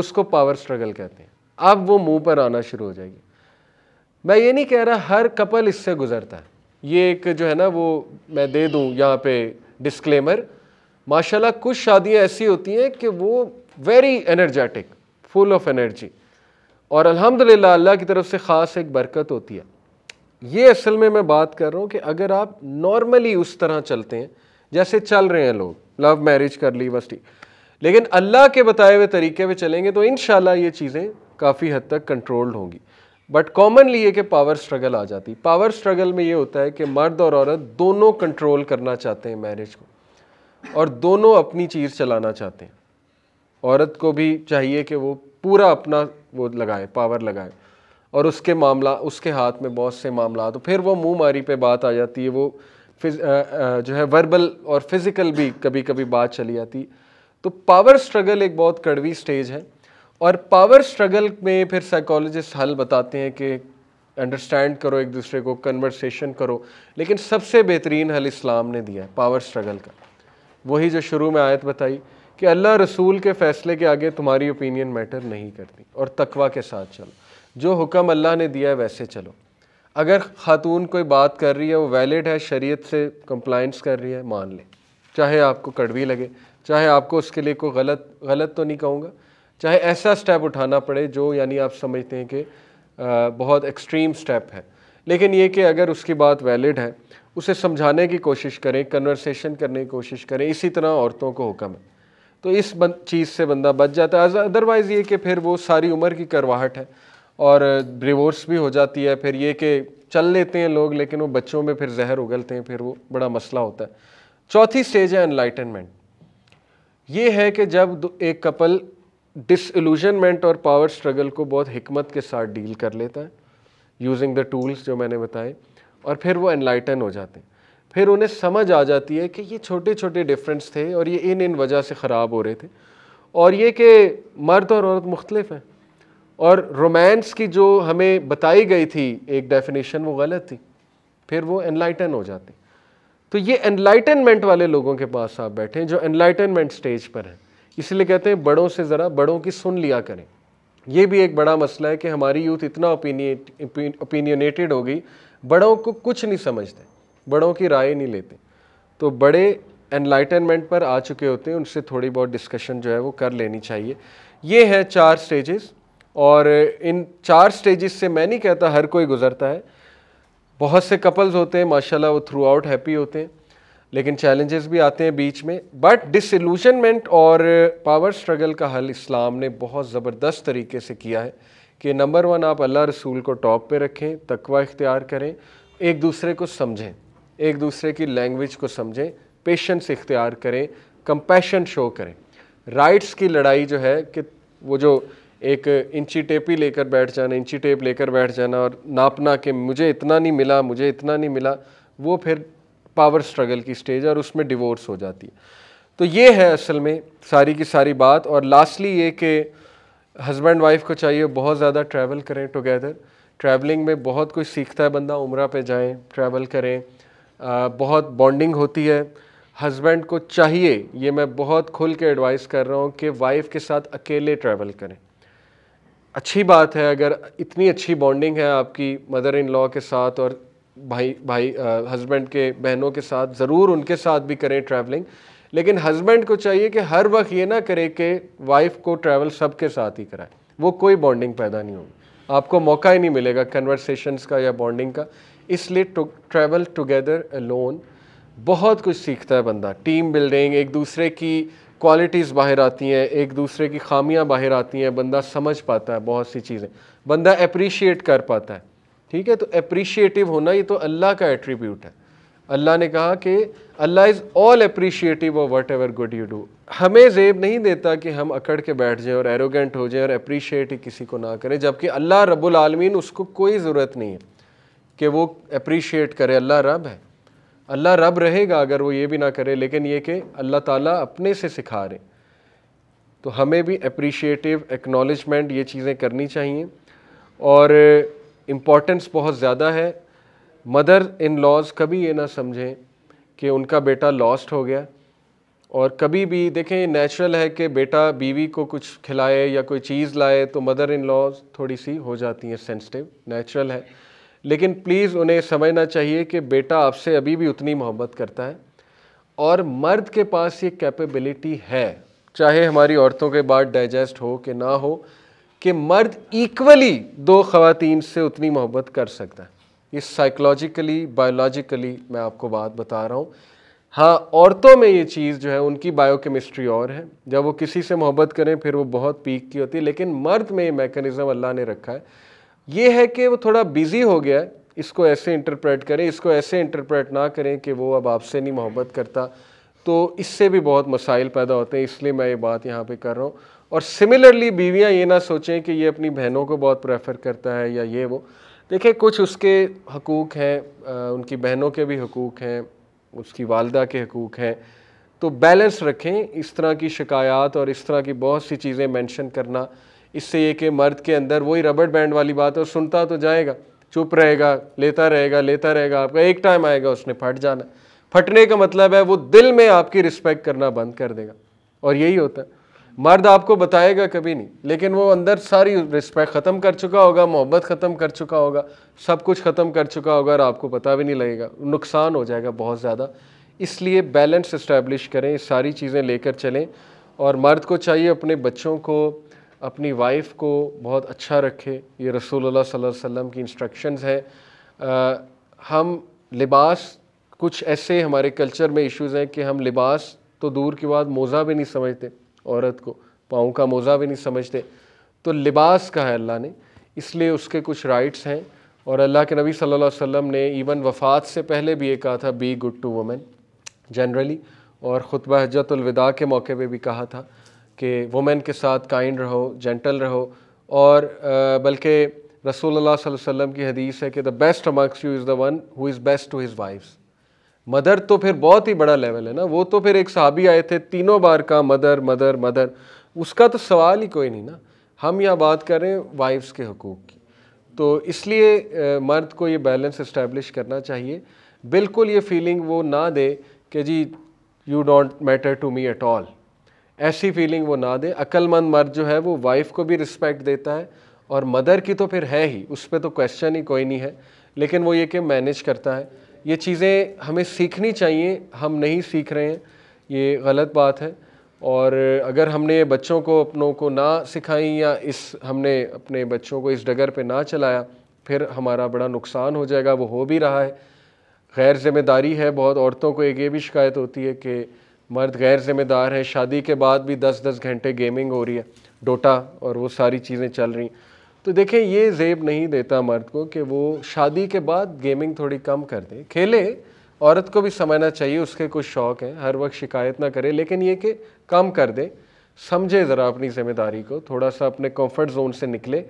उसको पावर स्ट्रगल कहते हैं अब वो मुंह पर आना शुरू हो जाएगी मैं ये नहीं कह रहा हर कपल इससे गुजरता है ये एक जो है ना वो मैं दे दूँ यहाँ पे डिस्क्लेमर माशाल्लाह कुछ शादियाँ ऐसी होती हैं कि वो very energetic full of energy और अल्हम्दुलिल्लाह अल्लाह की तरफ से ख़ास एक बरकत होती है ये असल में मैं बात कर रहा हूँ कि अगर आप नॉर्मली उस तरह चलते हैं जैसे चल रहे हैं लोग लव मैरिज कर ली बस ठीक लेकिन अल्लाह के बताए हुए तरीके पे चलेंगे तो इन ये चीज़ें काफ़ी हद तक कंट्रोल्ड होंगी बट कॉमनली ये कि पावर स्ट्रगल आ जाती पावर स्ट्रगल में ये होता है कि मर्द और औरत दोनों कंट्रोल करना चाहते हैं मैरिज को और दोनों अपनी चीज़ चलाना चाहते हैं औरत को भी चाहिए कि वो पूरा अपना वो लगाए पावर लगाए और उसके मामला उसके हाथ में बहुत से मामला तो फिर वो मुँह मारी पर बात आ जाती है वो फिज, जो है वर्बल और फिज़िकल भी कभी कभी बात चली जाती तो पावर स्ट्रगल एक बहुत कड़वी स्टेज है और पावर स्ट्रगल में फिर साइकोलॉजिस्ट हल बताते हैं कि अंडरस्टैंड करो एक दूसरे को कन्वर्सेशन करो लेकिन सबसे बेहतरीन हल इस्लाम ने दिया है पावर स्ट्रगल का वही जो शुरू में आयत बताई कि अल्लाह रसूल के फ़ैसले के आगे तुम्हारी ओपिनियन मैटर नहीं करती और तकवा के साथ चलो जो हुक्म अल्लाह ने दिया है वैसे चलो अगर ख़ातून कोई बात कर रही है वो वैलिड है शरीयत से कंप्लाइंस कर रही है मान लें चाहे आपको कड़वी लगे चाहे आपको उसके लिए कोई गलत गलत तो नहीं कहूँगा चाहे ऐसा स्टेप उठाना पड़े जो यानी आप समझते हैं कि बहुत एक्सट्रीम स्टेप है लेकिन ये कि अगर उसकी बात वैलिड है उसे समझाने की कोशिश करें कन्वर्सेशन करने की कोशिश करें इसी तरह औरतों को हुक्म है तो इस चीज़ से बंदा बच जाता है अदरवाइज़ ये कि फिर वो सारी उम्र की करवाहट है और डिवोर्स भी हो जाती है फिर ये कि चल लेते हैं लोग लेकिन वो बच्चों में फिर जहर उगलते हैं फिर वो बड़ा मसला होता है चौथी स्टेज है एनलाइटनमेंट ये है कि जब एक कपल डिसल्यूजनमेंट और पावर स्ट्रगल को बहुत हमत के साथ डील कर लेता है यूजिंग द टूल्स जो मैंने बताए और फिर वो एनलाइटन हो जाते हैं फिर उन्हें समझ आ जाती है कि ये छोटे छोटे डिफरेंस थे और ये इन इन वजह से ख़राब हो रहे थे और ये कि मर्द और औरत मुख्तलिफ हैं और रोमांस की जो हमें बताई गई थी एक डेफिनेशन वो गलत थी फिर वो एनलाइटन हो जाते तो ये एनलाइटनमेंट वाले लोगों के पास आप बैठे जो एनलाइटनमेंट स्टेज पर हैं इसलिए कहते हैं बड़ों से ज़रा बड़ों की सुन लिया करें ये भी एक बड़ा मसला है कि हमारी यूथ इतना ओपिनियट ओपिनियनेटेड हो गई बड़ों को कुछ नहीं समझते बड़ों की राय नहीं लेते तो बड़े एनलाइटनमेंट पर आ चुके होते हैं उनसे थोड़ी बहुत डिस्कशन जो है वो कर लेनी चाहिए ये हैं चार स्टेजेस और इन चार स्टेजेस से मैं नहीं कहता हर कोई गुजरता है बहुत से कपल्स होते हैं माशाल्लाह वो थ्रू आउट हैप्पी होते हैं लेकिन चैलेंजेस भी आते हैं बीच में बट डिसल्यूशनमेंट और पावर स्ट्रगल का हल इस्लाम ने बहुत ज़बरदस्त तरीके से किया है कि नंबर वन आप अल्लाह रसूल को टॉप पे रखें तकवा इख्तियार करें एक दूसरे को समझें एक दूसरे की लैंग्वेज को समझें पेशेंस इख्तियार करें कंपैशन शो करें राइट्स की लड़ाई जो है कि वो जो एक इंची टेप ही लेकर बैठ जाना इंची टेप लेकर बैठ जाना और नापना कि मुझे इतना नहीं मिला मुझे इतना नहीं मिला वो फिर पावर स्ट्रगल की स्टेज है और उसमें डिवोर्स हो जाती है तो ये है असल में सारी की सारी बात और लास्टली ये कि हस्बैंड वाइफ को चाहिए बहुत ज़्यादा ट्रैवल करें टुगेदर ट्रैवलिंग में बहुत कुछ सीखता है बंदा उम्र पे जाएं ट्रैवल करें बहुत बॉन्डिंग होती है हस्बैंड को चाहिए ये मैं बहुत खुल के एडवाइस कर रहा हूँ कि वाइफ़ के साथ अकेले ट्रैवल करें अच्छी बात है अगर इतनी अच्छी बॉन्डिंग है आपकी मदर इन लॉ के साथ और भाई भाई हस्बैंड के बहनों के साथ ज़रूर उनके साथ भी करें ट्रैवलिंग लेकिन हस्बैंड को चाहिए कि हर वक्त ये ना करे कि वाइफ़ को ट्रैवल सबके साथ ही कराए वो कोई बॉन्डिंग पैदा नहीं होगी आपको मौका ही नहीं मिलेगा कन्वर्सेशंस का या बॉन्डिंग का इसलिए ट्रैवल टुगेदर अलोन बहुत कुछ सीखता है बंदा टीम बिल्डिंग एक दूसरे की क्वालिटीज़ बाहर आती हैं एक दूसरे की खामियां बाहर आती हैं बंदा समझ पाता है बहुत सी चीज़ें बंदा अप्रिशिएट कर पाता है ठीक है तो अप्रिशिएटिव होना ये तो अल्लाह का एट्रीब्यूट है अल्लाह ने कहा कि अल्लाह इज़ ऑल अप्रिशिएटिव और whatever good you do हमें जेब नहीं देता कि हम अकड़ के बैठ जाएँ और एरोगेंट हो जाएँ और अप्रिशिएट ही किसी को ना करें जबकि अल्लाह रबुलमीन उसको कोई ज़रूरत नहीं है कि वो अप्रिशिएट करे अल्लाह रब है अल्लाह रब रहेगा अगर वो ये भी ना करे लेकिन ये कि अल्लाह ताला अपने से सिखा रहे तो हमें भी अप्रिशिएटिव एक्नॉलेजमेंट ये चीज़ें करनी चाहिए और इम्पॉर्टेंस बहुत ज़्यादा है मदर इन लॉज कभी ये ना समझें कि उनका बेटा लॉस्ट हो गया और कभी भी देखें नेचुरल है कि बेटा बीवी को कुछ खिलाए या कोई चीज़ लाए तो मदर इन लॉज थोड़ी सी हो जाती हैं सेंसिटिव नेचुरल है लेकिन प्लीज़ उन्हें समझना चाहिए कि बेटा आपसे अभी भी उतनी मोहब्बत करता है और मर्द के पास ये कैपेबिलिटी है चाहे हमारी औरतों के बाद डाइजेस्ट हो कि ना हो कि मर्द इक्वली दो खातन से उतनी मोहब्बत कर सकता है ये साइकोलॉजिकली बायोलॉजिकली मैं आपको बात बता रहा हूँ हाँ औरतों में ये चीज़ जो है उनकी बायोकेमिस्ट्री और है जब वो किसी से मोहब्बत करें फिर वो बहुत पीक की होती है लेकिन मर्द में ये मेकनिज़म अल्लाह ने रखा है ये है कि वो थोड़ा बिज़ी हो गया है इसको ऐसे इंटरप्रेट करें इसको ऐसे इंटरप्रेट ना करें कि वो अब आपसे नहीं मोहब्बत करता तो इससे भी बहुत मसाइल पैदा होते हैं इसलिए मैं ये बात यहाँ पे कर रहा हूँ और सिमिलरली बीवियाँ ये ना सोचें कि ये अपनी बहनों को बहुत प्रेफर करता है या ये वो देखिए कुछ उसके हकूक़ हैं उनकी बहनों के भी हकूक़ हैं उसकी वालदा के हकूक़ हैं तो बैलेंस रखें इस तरह की शिकायत और इस तरह की बहुत सी चीज़ें मैंशन करना इससे ये कि मर्द के अंदर वही रबड़ बैंड वाली बात है और सुनता तो जाएगा चुप रहेगा लेता रहेगा लेता रहेगा आपका एक टाइम आएगा उसने फट जाना फटने का मतलब है वो दिल में आपकी रिस्पेक्ट करना बंद कर देगा और यही होता है मर्द आपको बताएगा कभी नहीं लेकिन वो अंदर सारी रिस्पेक्ट ख़त्म कर चुका होगा मोहब्बत ख़त्म कर चुका होगा सब कुछ ख़त्म कर चुका होगा और आपको पता भी नहीं लगेगा नुकसान हो जाएगा बहुत ज़्यादा इसलिए बैलेंस इस्टेब्लिश करें सारी चीज़ें लेकर चलें और मर्द को चाहिए अपने बच्चों को अपनी वाइफ को बहुत अच्छा रखे ये रसूलुल्लाह सल्लल्लाहु अलैहि वसल्लम की इंस्ट्रक्शंस हैं हम लिबास कुछ ऐसे हमारे कल्चर में इश्यूज हैं कि हम लिबास तो दूर के बाद मोज़ा भी नहीं समझते औरत को पाँव का मोज़ा भी नहीं समझते तो लिबास का है अल्लाह ने इसलिए उसके कुछ राइट्स हैं और अल्लाह के नबी सल्लल्लाहु अलैहि वसल्लम ने इवन वफ़ात से पहले भी ये कहा था be good to women generally और ख़ुतबा हजतुलविदा के मौके पे भी कहा था कि वुमेन के साथ काइंड रहो जेंटल रहो और बल्कि रसूल वसल्लम की हदीस है कि the best amongst you is the one who is best to his wife's mother तो फिर बहुत ही बड़ा लेवल है ना वो तो फिर एक सहाबी आए थे तीनों बार का मदर मदर मदर उसका तो सवाल ही कोई नहीं ना हम यहाँ बात कर रहे हैं वाइफ्स के हकूक़ की तो इसलिए मर्द को ये बैलेंस इस्टेब्लिश करना चाहिए बिल्कुल ये फीलिंग वो ना दे कि जी you don't matter to me at all ऐसी फीलिंग वो ना दे अक्लमंद मर्द जो है वो वाइफ को भी रिस्पेक्ट देता है और मदर की तो फिर है ही उस पर तो क्वेश्चन ही कोई नहीं है लेकिन वो ये कि मैनेज करता है ये चीज़ें हमें सीखनी चाहिए हम नहीं सीख रहे हैं ये गलत बात है और अगर हमने बच्चों को अपनों को ना सिखाई या इस हमने अपने बच्चों को इस डगर पे ना चलाया फिर हमारा बड़ा नुकसान हो जाएगा वो हो भी रहा है गैर जिम्मेदारी है बहुत औरतों को एक ये भी शिकायत होती है कि मर्द गैर जिम्मेदार है शादी के बाद भी दस दस घंटे गेमिंग हो रही है डोटा और वो सारी चीज़ें चल रही तो देखें ये जेब नहीं देता मर्द को कि वो शादी के बाद गेमिंग थोड़ी कम कर दे खेले औरत को भी समझना चाहिए उसके कुछ शौक़ हैं हर वक्त शिकायत ना करे लेकिन ये कि कम कर दे समझे ज़रा अपनी जिम्मेदारी को थोड़ा सा अपने कंफर्ट जोन से निकले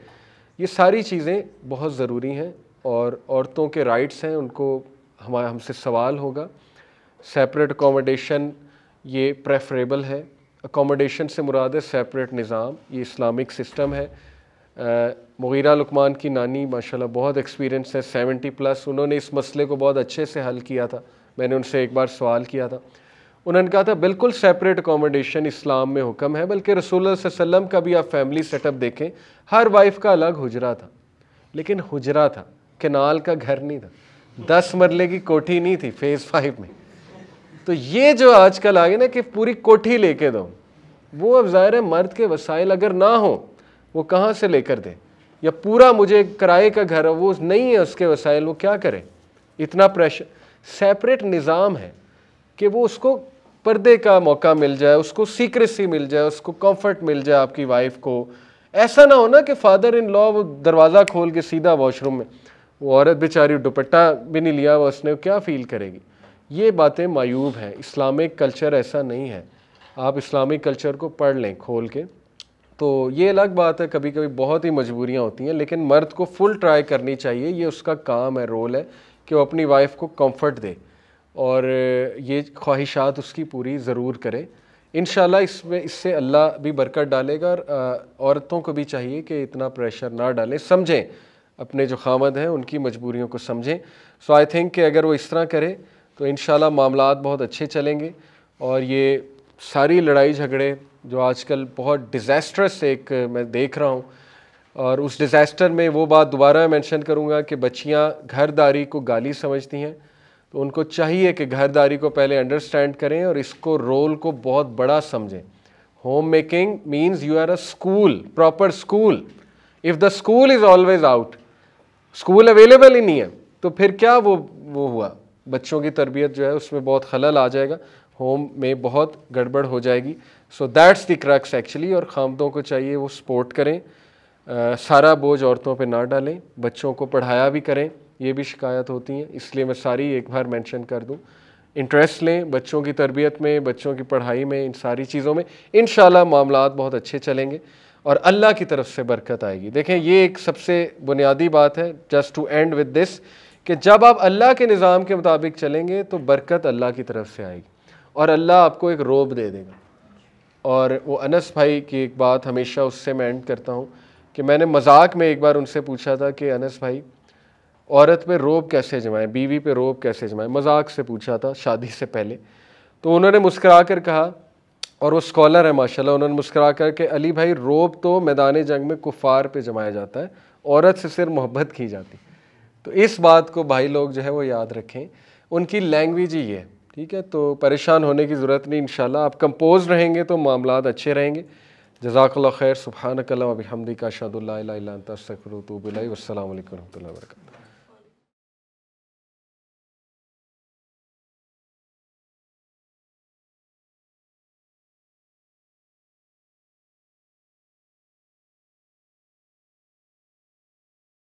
ये सारी चीज़ें बहुत ज़रूरी हैं और औरतों के राइट्स हैं उनको हमारे हमसे सवाल होगा सेपरेट अकोमोडेशन ये प्रेफरेबल है अकोमोडेशन से मुराद है सेपरेट निज़ाम ये इस्लामिक सिस्टम है मुगीरा लकमान की नानी माशाल्लाह बहुत एक्सपीरियंस है सेवेंटी प्लस उन्होंने इस मसले को बहुत अच्छे से हल किया था मैंने उनसे एक बार सवाल किया था उन्होंने कहा था बिल्कुल सेपरेट अकोमोडेशन इस्लाम में हुक्म है बल्कि रसूल वसम का भी आप फैमिली सेटअप देखें हर वाइफ का अलग हुजरा था लेकिन हुजरा था कनाल का घर नहीं था दस मरले की कोठी नहीं थी फेज़ फाइव में तो ये जो आजकल आ गया ना कि पूरी कोठी लेके दो वो अब ज़ाहिर है मर्द के वसाइल अगर ना हो वो कहाँ से लेकर दे या पूरा मुझे किराए का घर है वो नहीं है उसके वसाइल वो क्या करे इतना प्रेशर सेपरेट निज़ाम है कि वो उसको पर्दे का मौका मिल जाए उसको सीक्रेसी मिल जाए उसको कंफर्ट मिल जाए आपकी वाइफ को ऐसा ना हो ना कि फादर इन लॉ वो दरवाज़ा खोल के सीधा वॉशरूम में वो औरत बेचारी दुपट्टा भी नहीं लिया वो उसने क्या फील करेगी ये बातें मायूब हैं इस्लामिक कल्चर ऐसा नहीं है आप इस्लामिक कल्चर को पढ़ लें खोल के तो ये अलग बात है कभी कभी बहुत ही मजबूरियाँ होती हैं लेकिन मर्द को फुल ट्राई करनी चाहिए ये उसका काम है रोल है कि वो अपनी वाइफ को कंफर्ट दे और ये ख्वाहिशात उसकी पूरी ज़रूर करे इन इसमें इससे अल्लाह भी बरकत डालेगा और औरतों को भी चाहिए कि इतना प्रेशर ना डालें समझें अपने जो खामद हैं उनकी मजबूरियों को समझें सो आई थिंक कि अगर वो इस तरह करे तो इन मामला बहुत अच्छे चलेंगे और ये सारी लड़ाई झगड़े जो आजकल बहुत डिज़ास्ट्रस एक मैं देख रहा हूँ और उस डिज़ास्टर में वो बात दोबारा मैंशन करूँगा कि बच्चियाँ घरदारी को गाली समझती हैं तो उनको चाहिए कि घरदारी को पहले अंडरस्टैंड करें और इसको रोल को बहुत बड़ा समझें home making means you are a school proper school if the school is always out school available ही नहीं है तो फिर क्या वो वो हुआ बच्चों की तरबियत जो है उसमें बहुत खलल आ जाएगा होम में बहुत गड़बड़ हो जाएगी so that's the crux actually और खामदों को चाहिए वो सपोर्ट करें आ, सारा बोझ औरतों पे ना डालें बच्चों को पढ़ाया भी करें ये भी शिकायत होती हैं इसलिए मैं सारी एक बार मेंशन कर दूं इंटरेस्ट लें बच्चों की तरबियत में बच्चों की पढ़ाई में इन सारी चीज़ों में इन मामला बहुत अच्छे चलेंगे और अल्लाह की तरफ से बरकत आएगी देखें ये एक सबसे बुनियादी बात है just to end with this कि जब आप अल्लाह के निज़ाम के मुताबिक चलेंगे तो बरकत अल्लाह की तरफ से आएगी और अल्लाह आपको एक रोब दे देगा और वो अनस भाई की एक बात हमेशा उससे मैं एंड करता हूँ कि मैंने मजाक में एक बार उनसे पूछा था कि अनस भाई औरत पे रोब कैसे जमाएं बीवी पे रोब कैसे जमाएं मजाक से पूछा था शादी से पहले तो उन्होंने मुस्करा कर कहा और वो स्कॉलर है माशाल्लाह उन्होंने मुस्करा कर के अली भाई रोब तो मैदान जंग में कुफार पे जमाया जाता है औरत से सिर्फ मोहब्बत की जाती तो इस बात को भाई लोग जो है वो याद रखें उनकी लैंग्वेज ही है ठीक है तो परेशान होने की ज़रूरत नहीं इन आप कंपोज रहेंगे तो मामला अच्छे रहेंगे जजाकल्ला खैर सुबहानकल्ला अभी हमदी का शदुल्ला तस्तरूतूबल वर्का